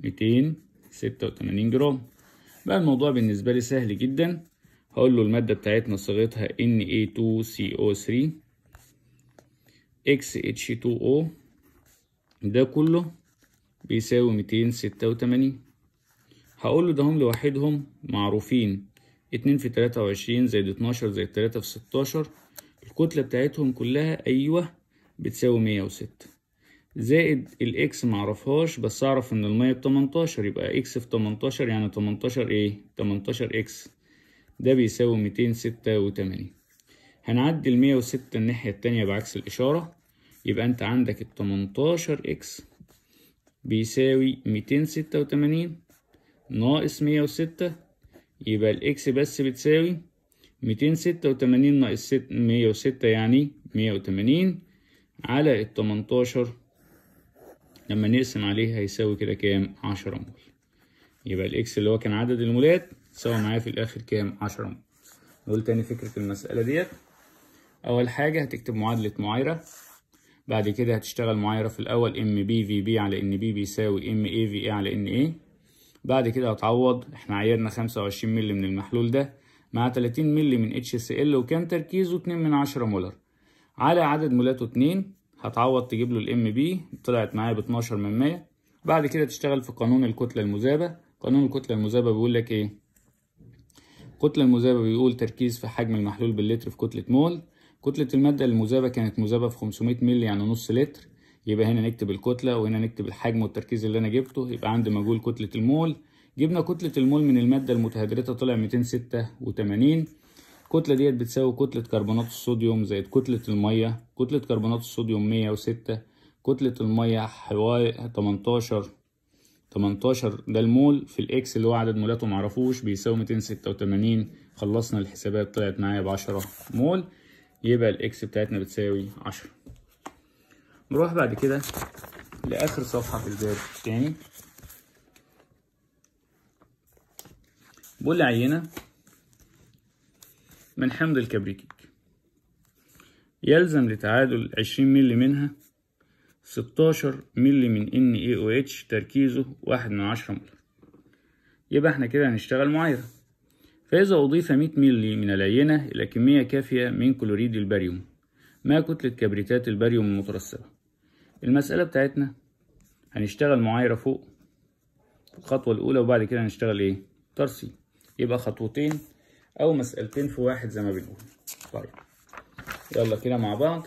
286 جرام بقى الموضوع بالنسبة لي سهل جدا هقول له المادة بتاعتنا صيغتها Na2CO3 XH2O ده كله بيساوي 286 هقول له دهم لوحدهم معروفين 2 في 23 زائد 12 زائد 3 في 16 الكتلة بتاعتهم كلها أيوه بتساوي 106 زائد الاكس معرفهاش بس اعرف ان المية بتمنتاشر يبقى اكس في تمنتاشر يعني تمنتاشر ايه تمنتاشر اكس ده بيساوي ميتين ستة وتمانين هنعدي المية وستة الناحية التانية بعكس الإشارة يبقى أنت عندك التمنتاشر إكس بيساوي ميتين ستة وتمانين ناقص مية وستة يبقى الإكس بس بتساوي ميتين ستة وتمانين ناقص مية وستة يعني مية وتمانين على التمنتاشر لما نقسم عليه هيساوي كده كام 10 مول يبقى الاكس اللي هو كان عدد المولات سوى معايا في الاخر كام 10 مول نقول تاني فكره المساله ديت اول حاجه هتكتب معادله معايره بعد كده هتشتغل معايره في الاول ام بي في بي على ان بي بيساوي ام اي في اي على ان اي بعد كده هتعوض احنا عيرنا وعشرين مل من المحلول ده مع تلاتين مل من اتش اس ال وكان تركيزه اتنين من عشرة مولر على عدد مولاته اتنين هتعوض تجيب له الام بي طلعت معايا ب 12 من 100 بعد كده تشتغل في قانون الكتله المذابه قانون الكتله المذابه بيقول لك ايه الكتله المذابه بيقول تركيز في حجم المحلول باللتر في كتله مول كتله الماده المذابه كانت مذابه في 500 مللي يعني نص لتر يبقى هنا نكتب الكتله وهنا نكتب الحجم والتركيز اللي انا جبته يبقى عندي مجهول كتله المول جبنا كتله المول من الماده المتهدرته طلع 286 الكتلة ديت بتساوي كتلة كربونات الصوديوم زائد كتلة المية كتلة كربونات الصوديوم مية وستة كتلة المية حوالي تمنتاشر تمنتاشر ده المول في الاكس اللي هو عدد مولاته معرفوش بيساوي ميتين ستة وتمانين خلصنا الحسابات طلعت معايا بعشرة مول يبقى الاكس بتاعتنا بتساوي عشرة نروح بعد كده لآخر صفحة في الباب تاني بقول لي عينة من حمض الكبريتيك يلزم لتعادل 20 مللي منها 16 مللي من NaOH تركيزه واحد من عشرة مولر يبقى احنا كده هنشتغل معايرة فإذا أضيف 100 مللي من العينة إلى كمية كافية من كلوريد الباريوم ما كتلة كبريتات الباريوم المترسبة المسألة بتاعتنا هنشتغل معايرة فوق الخطوة الأولى وبعد كده هنشتغل إيه ترسيم يبقى خطوتين او مسألتين في واحد زي ما بنقول طيب يلا كده مع بعض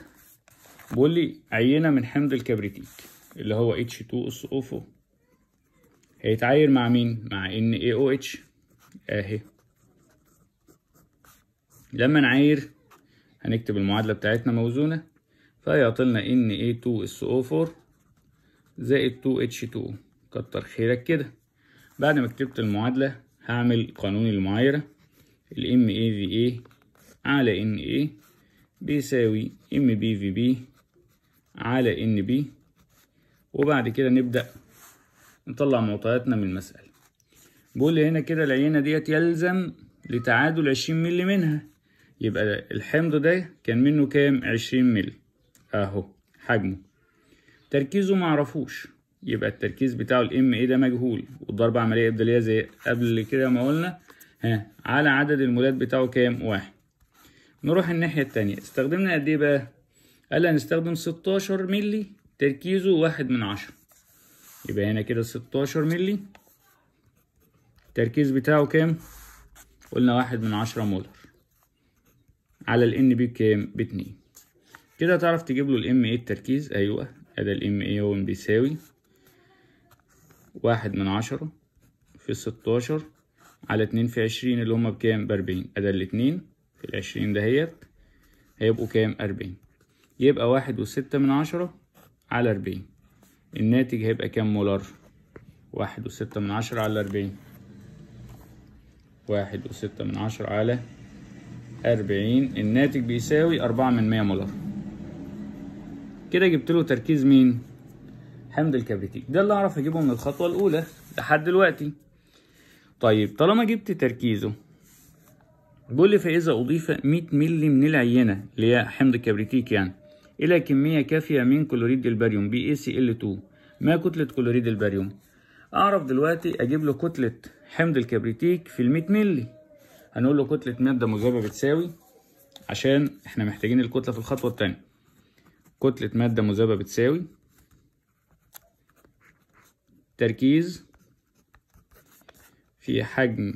بيقول لي عينة من حمض الكبريتيك اللي هو H2SO4 هيتعاير مع مين؟ مع NaOH اهي لما نعاير هنكتب المعادلة بتاعتنا موزونة فيعطي لنا Na2SO4 زائد 2H2 كتر خيرك كده بعد ما كتبت المعادلة هعمل قانون المعايرة ال MAVA إيه إيه؟ على NA إيه. بيساوي MBVB على NB وبعد كده نبدأ نطلع معطياتنا من المسألة بيقول لي هنا كده العينة ديت يلزم لتعادل 20 مللي منها يبقى الحمض ده كان منه كام 20 مللي اهو حجمه تركيزه معرفوش يبقى التركيز بتاعه الام ايه ده مجهول والضربة عملية إبدالية زي قبل كده ما قلنا ها على عدد المولات بتاعه كام واحد نروح الناحية التانية استخدمنا قد ايه بقى قال هنستخدم 16 مللي تركيزه واحد من عشرة يبقى هنا كده 16 مللي التركيز بتاعه كام قلنا واحد من عشرة مولر على ان بي بكام باتنين كده تعرف تجيب له الام ايه التركيز ايوه ادي الام ايه هو بيساوي واحد من عشرة في ستاشر على اتنين في عشرين اللي هما بكام بأربعين أدا الاتنين في العشرين دهيت هيبقوا كام أربعين يبقى واحد وستة من عشرة على أربعين الناتج هيبقى كام مولار واحد وستة من عشرة على أربعين واحد وستة من عشرة على أربعين الناتج بيساوي أربعة من مية مولار كده جبت له تركيز مين؟ حمض الكبريتيك ده اللي أعرف أجيبه من الخطوة الأولى لحد دلوقتي طيب طالما جبت تركيزه بيقول فإذا أضيف 100 مللي من العينة اللي هي حمض الكبريتيك يعني إلى كمية كافية من كلوريد الباريوم بي اي سي ال 2 ما كتلة كلوريد الباريوم أعرف دلوقتي أجيب له كتلة حمض الكبريتيك في ال 100 مللي هنقول له كتلة مادة مذوبة بتساوي عشان احنا محتاجين الكتلة في الخطوة التانية كتلة مادة مذوبة بتساوي تركيز في حجم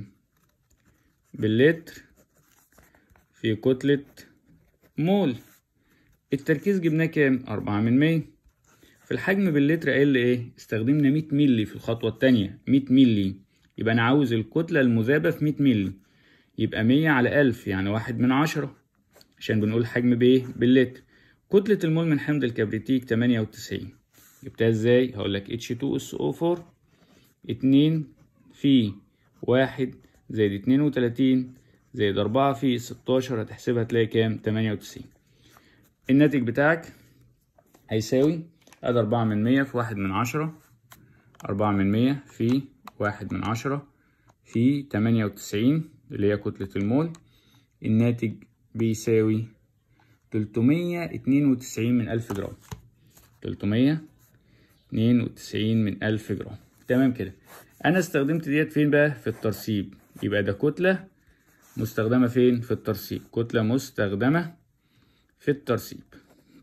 باللتر في كتلة مول التركيز جبناه كام؟ أربعة من مية في الحجم باللتر قال إيه؟ استخدمنا مية ملي في الخطوة التانية مية ملي يبقى أنا عاوز الكتلة المذابة في مية ملي يبقى مية على ألف يعني واحد من عشرة عشان بنقول حجم بإيه؟ باللتر كتلة المول من حمض الكبريتيك تمانية وتسعين جبتها إزاي؟ هقولك اتش تو اس او فور اتنين في واحد زائد اتنين وتلاتين زائد أربعة في ستاشر هتحسبها تلاقي كام تمانية وتسعين الناتج بتاعك هيساوي أدي أربعة من مية في واحد من عشرة أربعة من مية في واحد من عشرة في تمانية وتسعين اللي هي كتلة المول الناتج بيساوي تلتمية اتنين وتسعين من ألف جرام تلتمية اتنين وتسعين من ألف جرام تمام كده انا استخدمت ديت فين بقى في الترسيب يبقى ده كتلة مستخدمة فين في الترسيب كتلة مستخدمة في الترسيب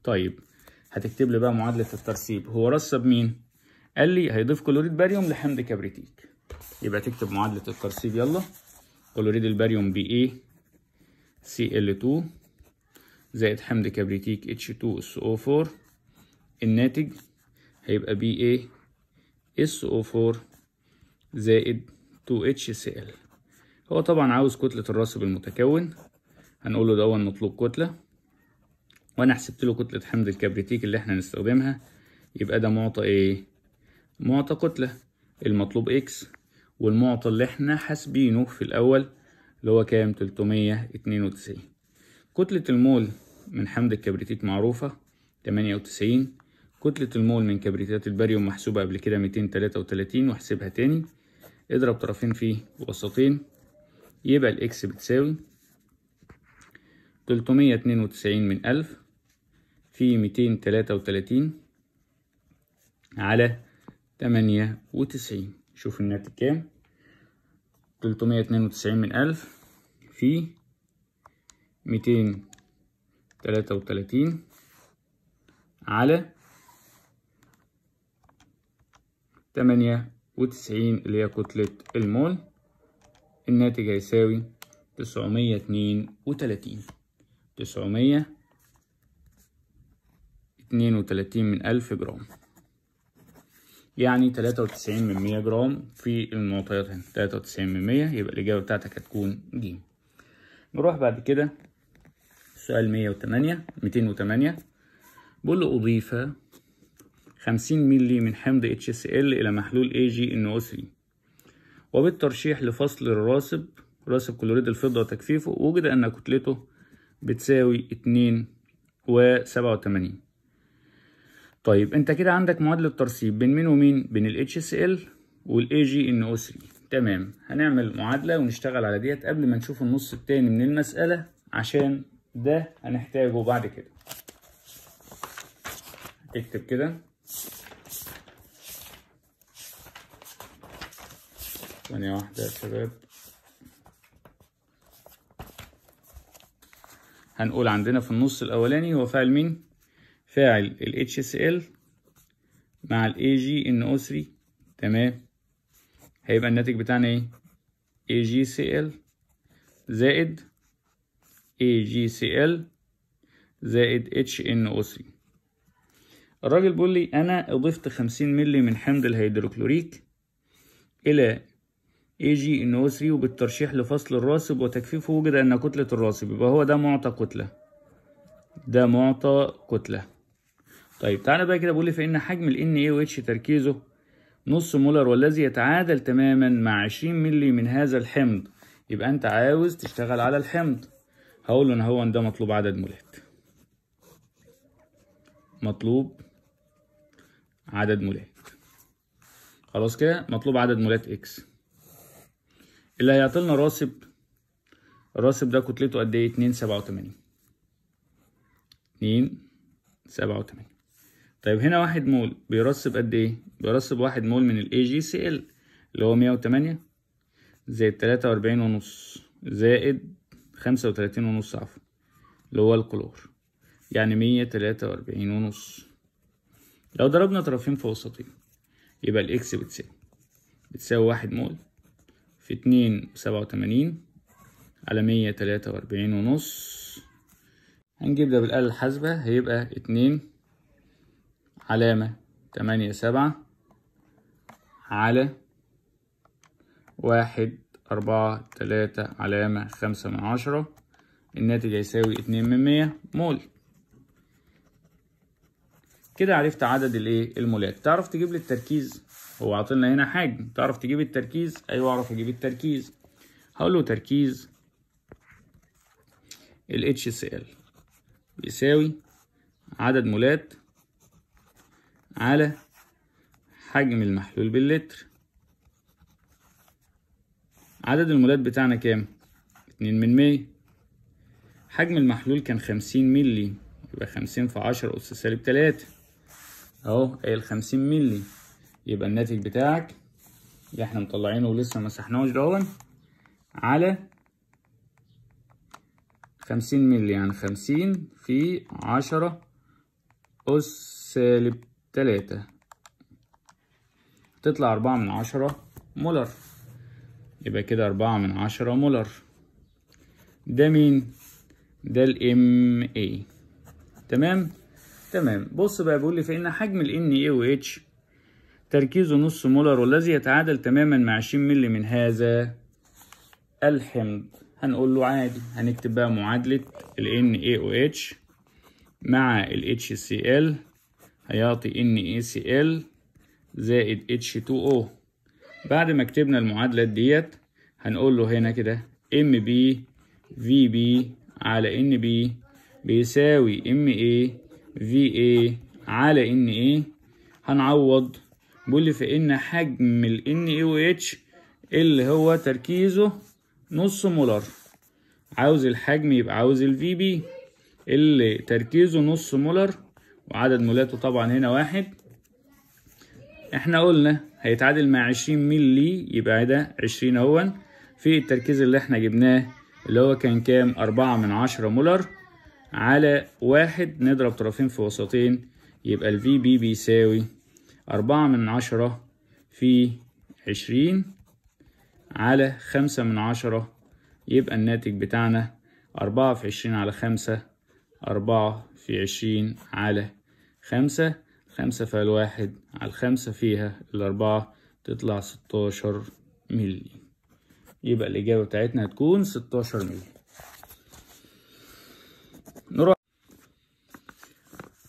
طيب هتكتب لي بقى معادلة الترسيب هو رسب مين قال لي هيضيف كلوريد باريوم لحمض كبريتيك يبقى تكتب معادلة الترسيب يلا كلوريد الباريوم بي اي سي ال 2 زائد حمض كبريتيك اتش 2 اس او 4 الناتج هيبقى بي اي اس او 4 زائد 2HCl هو طبعا عاوز كتلة الراسب المتكون هنقول له دون مطلوب كتلة وانا حسبت له كتلة حمض الكبريتيك اللي احنا هنستخدمها يبقى ده معطى ايه معطى كتلة المطلوب اكس والمعطى اللي احنا حاسبينه في الاول اللي هو كام 392 كتلة المول من حمض الكبريتيك معروفة 98 كتلة المول من كبريتات الباريوم محسوبة قبل كده 233 وحسبها تاني اضرب طرفين في وسطين يبقى الاكس بتساوي تلتمية اتنين وتسعين من ألف في ميتين تلاتة وتلاتين على تمانية وتسعين شوف الناتج كام تلتمية اتنين وتسعين من ألف في ميتين تلاتة وتلاتين على تمانية وتسعين اللي هي كتلة المول الناتج هيساوي تسعمية اتنين وتلاتين تسعمية اتنين وتلاتين من ألف جرام يعني تلاتة وتسعين من مية جرام في المعطيات هنا تلاتة وتسعين من مية يبقى الإجابة بتاعتك هتكون ج نروح بعد كده سؤال مية وتمانية ميتين وتمانية بقول له أضيف 50 مللي من حمض HCl إلى محلول AgNO3 وبالترشيح لفصل الراسب راسب كلوريد الفضة وتجفيفه وجد أن كتلته بتساوي 2 و 87 طيب انت كده عندك معادلة الترسيب بين مين ومين بين ال HCl وال AgNO3 تمام هنعمل معادلة ونشتغل على ديت قبل ما نشوف النص التاني من المسألة عشان ده هنحتاجه بعد كده اكتب كده ثانية واحدة يا شباب هنقول عندنا في النص الأولاني هو فاعل مين؟ فاعل ال HSL مع ال AgNO3 تمام هيبقى الناتج بتاعنا ايه؟ AgCl زائد AgCl زائد HNO3 الراجل بيقول لي انا اضفت 50 مللي من حمض الهيدروكلوريك الي اي جي ان او AgNO3 وبالترشيح لفصل الراسب وتكفيفه وجد ان كتلة الراسب يبقى هو ده معطى كتلة ده معطى كتلة طيب تعالى بقى كده بيقول لي فإن حجم ال اتش تركيزه نص مولر والذي يتعادل تماما مع 20 مللي من هذا الحمض يبقى أنت عاوز تشتغل على الحمض هقول له إن هو ده مطلوب عدد مولات مطلوب عدد مولات خلاص كده مطلوب عدد مولات اكس اللي هيعطي لنا راسب الراسب ده كتلته قد ايه اتنين سبعة وتمانين اتنين سبعة وتمانين طيب هنا واحد مول بيرسب قد ايه بيرسب واحد مول من الاي جي سي ال اللي هو مية وتمانية زائد تلاتة واربعين ونص زائد خمسة وتلاتين ونص عفوا اللي هو الكلور يعني مية تلاتة واربعين ونص لو ضربنا طرفين في وسطين يبقى الاكس بتساوي بتساوي واحد مول في اتنين سبعة وتمانين على مية تلاتة واربعين ونص هنجيب ده بالآلة الحاسبة هيبقى اتنين علامة تمانية سبعة على واحد أربعة تلاتة علامة خمسة من عشرة الناتج هيساوي اتنين من مية مول كده عرفت عدد الايه المولات تعرف تجيب لي التركيز هو عاطلنا هنا حجم تعرف تجيب التركيز ايوه اعرف اجيب التركيز هقول له تركيز ال HCl بيساوي عدد مولات على حجم المحلول باللتر عدد المولات بتاعنا كام؟ اتنين من مية حجم المحلول كان خمسين مللي يبقى خمسين في عشرة أس سالب تلاتة اهو قايل 50 مللي يبقى الناتج بتاعك اللي احنا مطلعينه ولسه مسحناهوش دهون على 50 مللي يعني 50 في 10 أس سالب 3 تطلع 4 من 10 مولر يبقى كده 4 من 10 مولر ده مين؟ ده ال MA إيه. تمام؟ تمام بص بقى بيقول لي فإن حجم ال NaOH تركيزه نص مولر والذي يتعادل تماما مع 20 مللي من هذا الحمض هنقول له عادي هنكتب بقى معادلة ال NaOH مع ال HCl هيعطي ال زائد H2O بعد ما كتبنا المعادلات ديت هنقول له هنا كده في VB على بي بيساوي اي VA على NA هنعوض بيقول لي في ان حجم ال NA OH اللي هو تركيزه نص مولار عاوز الحجم يبقى عاوز ال VB اللي تركيزه نص مولر وعدد مولاته طبعا هنا واحد احنا قلنا هيتعادل مع 20 ملي يبقى ده 20 اهون في التركيز اللي احنا جبناه اللي هو كان كام 4 من 10 مولر على واحد نضرب طرفين في وسطين يبقى الفي بي بيساوي أربعة من عشرة في عشرين على خمسة من عشرة يبقى الناتج بتاعنا أربعة في عشرين على خمسة أربعة في عشرين على خمسة خمسة في الواحد على الخمسة فيها الأربعة تطلع ستاشر ملي يبقى الإجابة بتاعتنا هتكون ستاشر ملي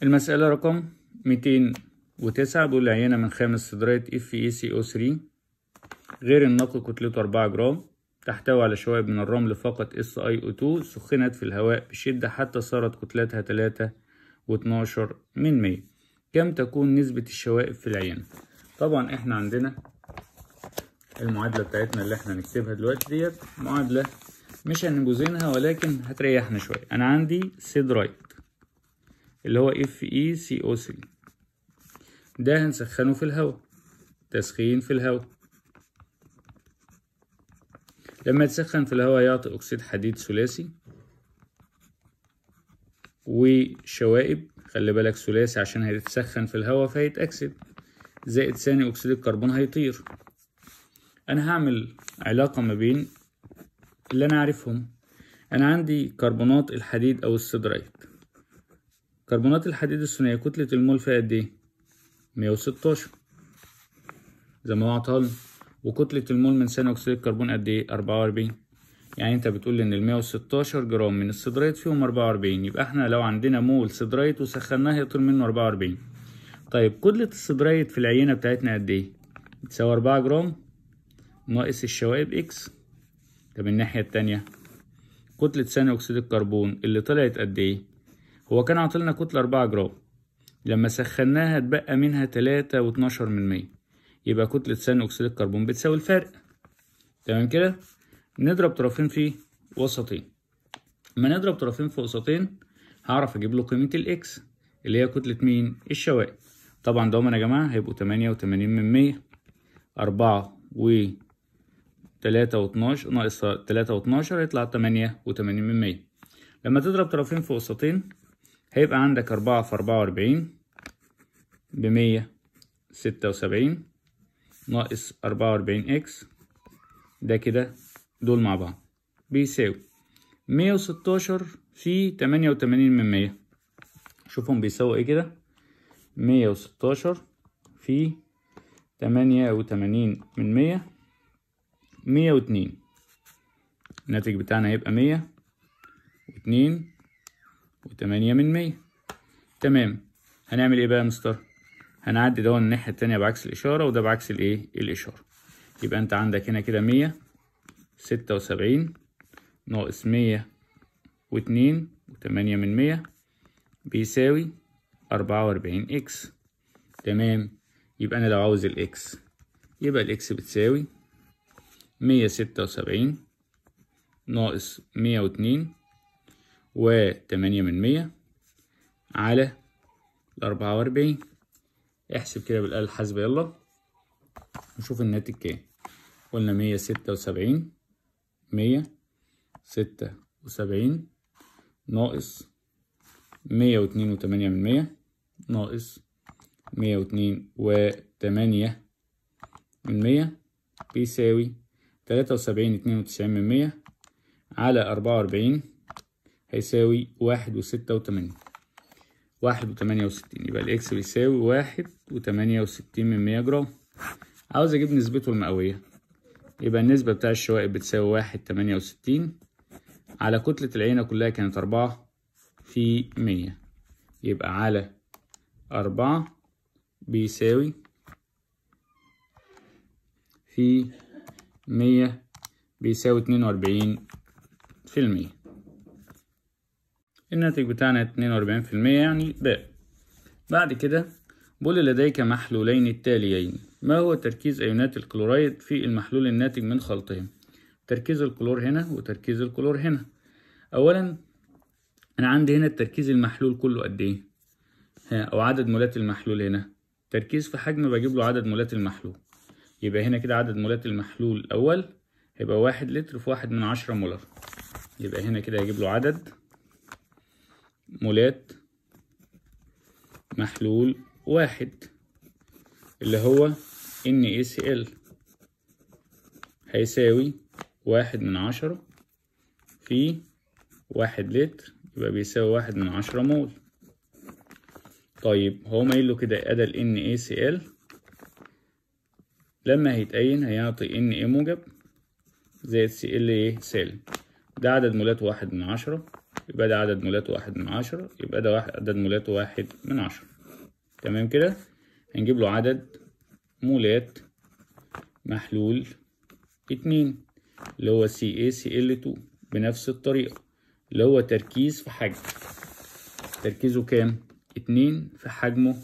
المسألة رقم 209 بيقول عينة من خامس صدرية اف اي سي او 3 غير النقي كتلته 4 جرام تحتوي على شوائب من الرمل فقط اس اي او 2 سخنت في الهواء بشدة حتى صارت كتلتها تلاتة واتناشر من 100 كم تكون نسبة الشوائب في العينة طبعا احنا عندنا المعادلة بتاعتنا اللي احنا هنكتبها دلوقتي ديت معادلة مش هنجوزينها ولكن هتريحنا شوية انا عندي سيدرايت اللي هو feco 3 ده هنسخنه في الهواء تسخين في الهواء لما يتسخن في الهواء يعطي اكسيد حديد ثلاثي وشوائب خلي بالك ثلاثي عشان هيتسخن في الهواء فهيتأكسد زائد ثاني اكسيد الكربون هيطير انا هعمل علاقة ما بين اللي انا عارفهم انا عندي كربونات الحديد او الصدرية كربونات الحديد الثنائي كتلة المول فيها قد ايه؟ 116 زي ما هو وكتلة المول من ثاني أكسيد الكربون قد ايه؟ 44 يعني انت بتقول ان ال 116 جرام من السدرايت فيهم 44 يبقى احنا لو عندنا مول سدرايت وسخناه هيطلع منه 44 طيب كتلة السدرايت في العينة بتاعتنا قد ايه؟ بتساوي 4 جرام ناقص الشوائب اكس طب الناحية التانية كتلة ثاني أكسيد الكربون اللي طلعت قد ايه؟ هو كان عاطلنا كتلة 4 جرام لما سخناها اتبقى منها تلاتة واتناشر من مية يبقى كتلة ثاني أكسيد الكربون بتساوي الفارق تمام كده نضرب طرفين في وسطين لما نضرب طرفين في وسطين هعرف أجيب له قيمة الإكس اللي هي كتلة مين الشوائب طبعا دوما يا جماعة هيبقوا تمانية وتمانين من مية أربعة و تلاتة واتناشر ناقص تلاتة واتناشر هيطلع تمانية وتمانين من مية لما تضرب طرفين في وسطين هيبقى عندك أربعة في أربعة وأربعين بمية ستة وسبعين ناقص أربعة وأربعين إكس ده كده دول مع بعض بيساوي مية وستاشر في تمانية وتمانين من مية شوفهم بيساووا إيه كده مية وستاشر في تمانية وتمانين من مية مية واتنين الناتج بتاعنا هيبقى مية واتنين وتمانية من مية تمام هنعمل ايه بقى يا مستر هنعدي ده الناحية التانية بعكس الإشارة وده بعكس الايه الإشارة يبقى انت عندك هنا كده مية ستة وسبعين ناقص مية واتنين وتمانية من مية بيساوي أربعة وأربعين إكس تمام يبقى أنا لو عاوز الإكس يبقى الإكس بتساوي مية ستة وسبعين ناقص مية واتنين وتمانية من مية على الأربعة وأربعين احسب كده بالآلة الحاسبة يلا نشوف الناتج كام قلنا مية ستة وسبعين مية ستة وسبعين ناقص مية واتنين وتمانية من مية ناقص مية واتنين وتمانية من مية بيساوي تلاتة وسبعين اتنين وتسعين من مية على أربعة وأربعين هيساوي واحد وستة وتمانية واحد وتمانية وستين يبقى الإكس بيساوي واحد وتمانية وستين من مية جرام عاوز أجيب نسبته المئوية يبقى النسبة بتاع الشوائب بتساوي واحد تمانية وستين على كتلة العينة كلها كانت أربعة في مية يبقى على أربعة بيساوي في مية بيساوي اتنين وأربعين في المية الناتج بتاعنا 42% يعني ب بعد كده بول لديك محلولين التاليين ما هو تركيز أيونات الكلورايد في المحلول الناتج من خلطهم تركيز الكلور هنا وتركيز الكلور هنا أولا أنا عندي هنا التركيز المحلول كله قد إيه ها أو عدد مولات المحلول هنا تركيز في حجم بجيب له عدد مولات المحلول يبقى هنا كده عدد مولات المحلول الأول هيبقى واحد لتر في واحد من عشرة مولر يبقى هنا كده هجيب له عدد مولات محلول واحد اللي هو NaCl هيساوي واحد من عشرة في واحد لتر يبقى بيساوي واحد من عشرة مول طيب هو ما له كده أدا ال NaCl لما هيتقين هيعطي Na إيه موجب زائد Cl إيه سالب ده عدد مولات واحد من عشرة يبقى ده عدد مولاته واحد من عشرة يبقى ده عدد مولاته واحد من عشرة تمام كده هنجيب له عدد مولات محلول اتنين اللي هو سي سي ال تو بنفس الطريقة اللي هو تركيز في حجم تركيزه كام؟ اتنين في حجمه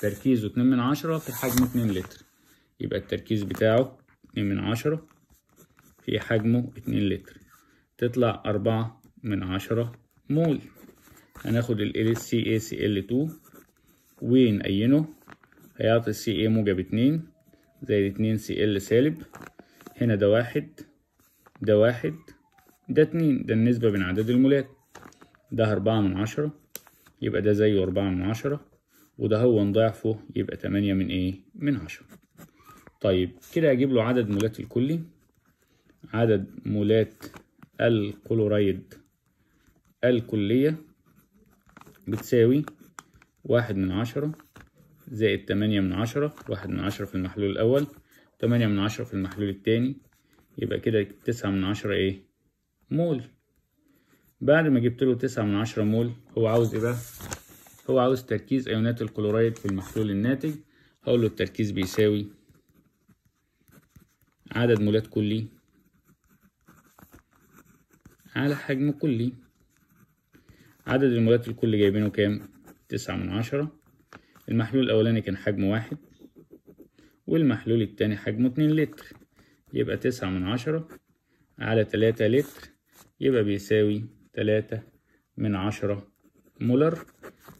تركيزه اتنين من عشرة في حجمه اتنين لتر يبقى التركيز بتاعه اتنين من عشرة في حجمه اتنين لتر تطلع أربعة من عشرة مول هناخد ال CaCl2 ونقينه هيعطي CA موجب اتنين زائد اتنين CL سالب هنا ده واحد ده واحد ده اتنين ده النسبة بين عدد المولات ده أربعة من عشرة يبقى ده زيه أربعة من عشرة وده هو ضعفه يبقى تمانية من ايه من عشرة طيب كده أجيب له عدد مولات الكلي عدد مولات الكلورايد الكلية بتساوي واحد من عشرة زائد تمانية من عشرة واحد من عشرة في المحلول الأول تمانية من عشرة في المحلول التاني يبقى كده تسعة من عشرة ايه مول بعد ما جبت له تسعة من عشرة مول هو عاوز ايه بقى هو عاوز تركيز ايونات الكلورايد في المحلول الناتج هقول له التركيز بيساوي عدد مولات كلي على حجم كلي عدد المولات الكل جايبينه كام تسعة من عشرة المحلول الأولاني كان حجمه واحد والمحلول التاني حجمه اتنين لتر يبقى تسعة من عشرة على تلاتة لتر يبقى بيساوي تلاتة من عشرة مولر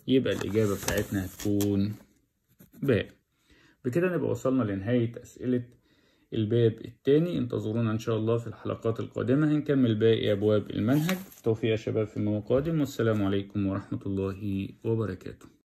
يبقى الإجابة بتاعتنا هتكون ب بكده نبقى وصلنا لنهاية أسئلة الباب الثاني انتظرونا ان شاء الله في الحلقات القادمة هنكمل باقي ابواب المنهج توفيق يا شباب فيما قادم والسلام عليكم ورحمة الله وبركاته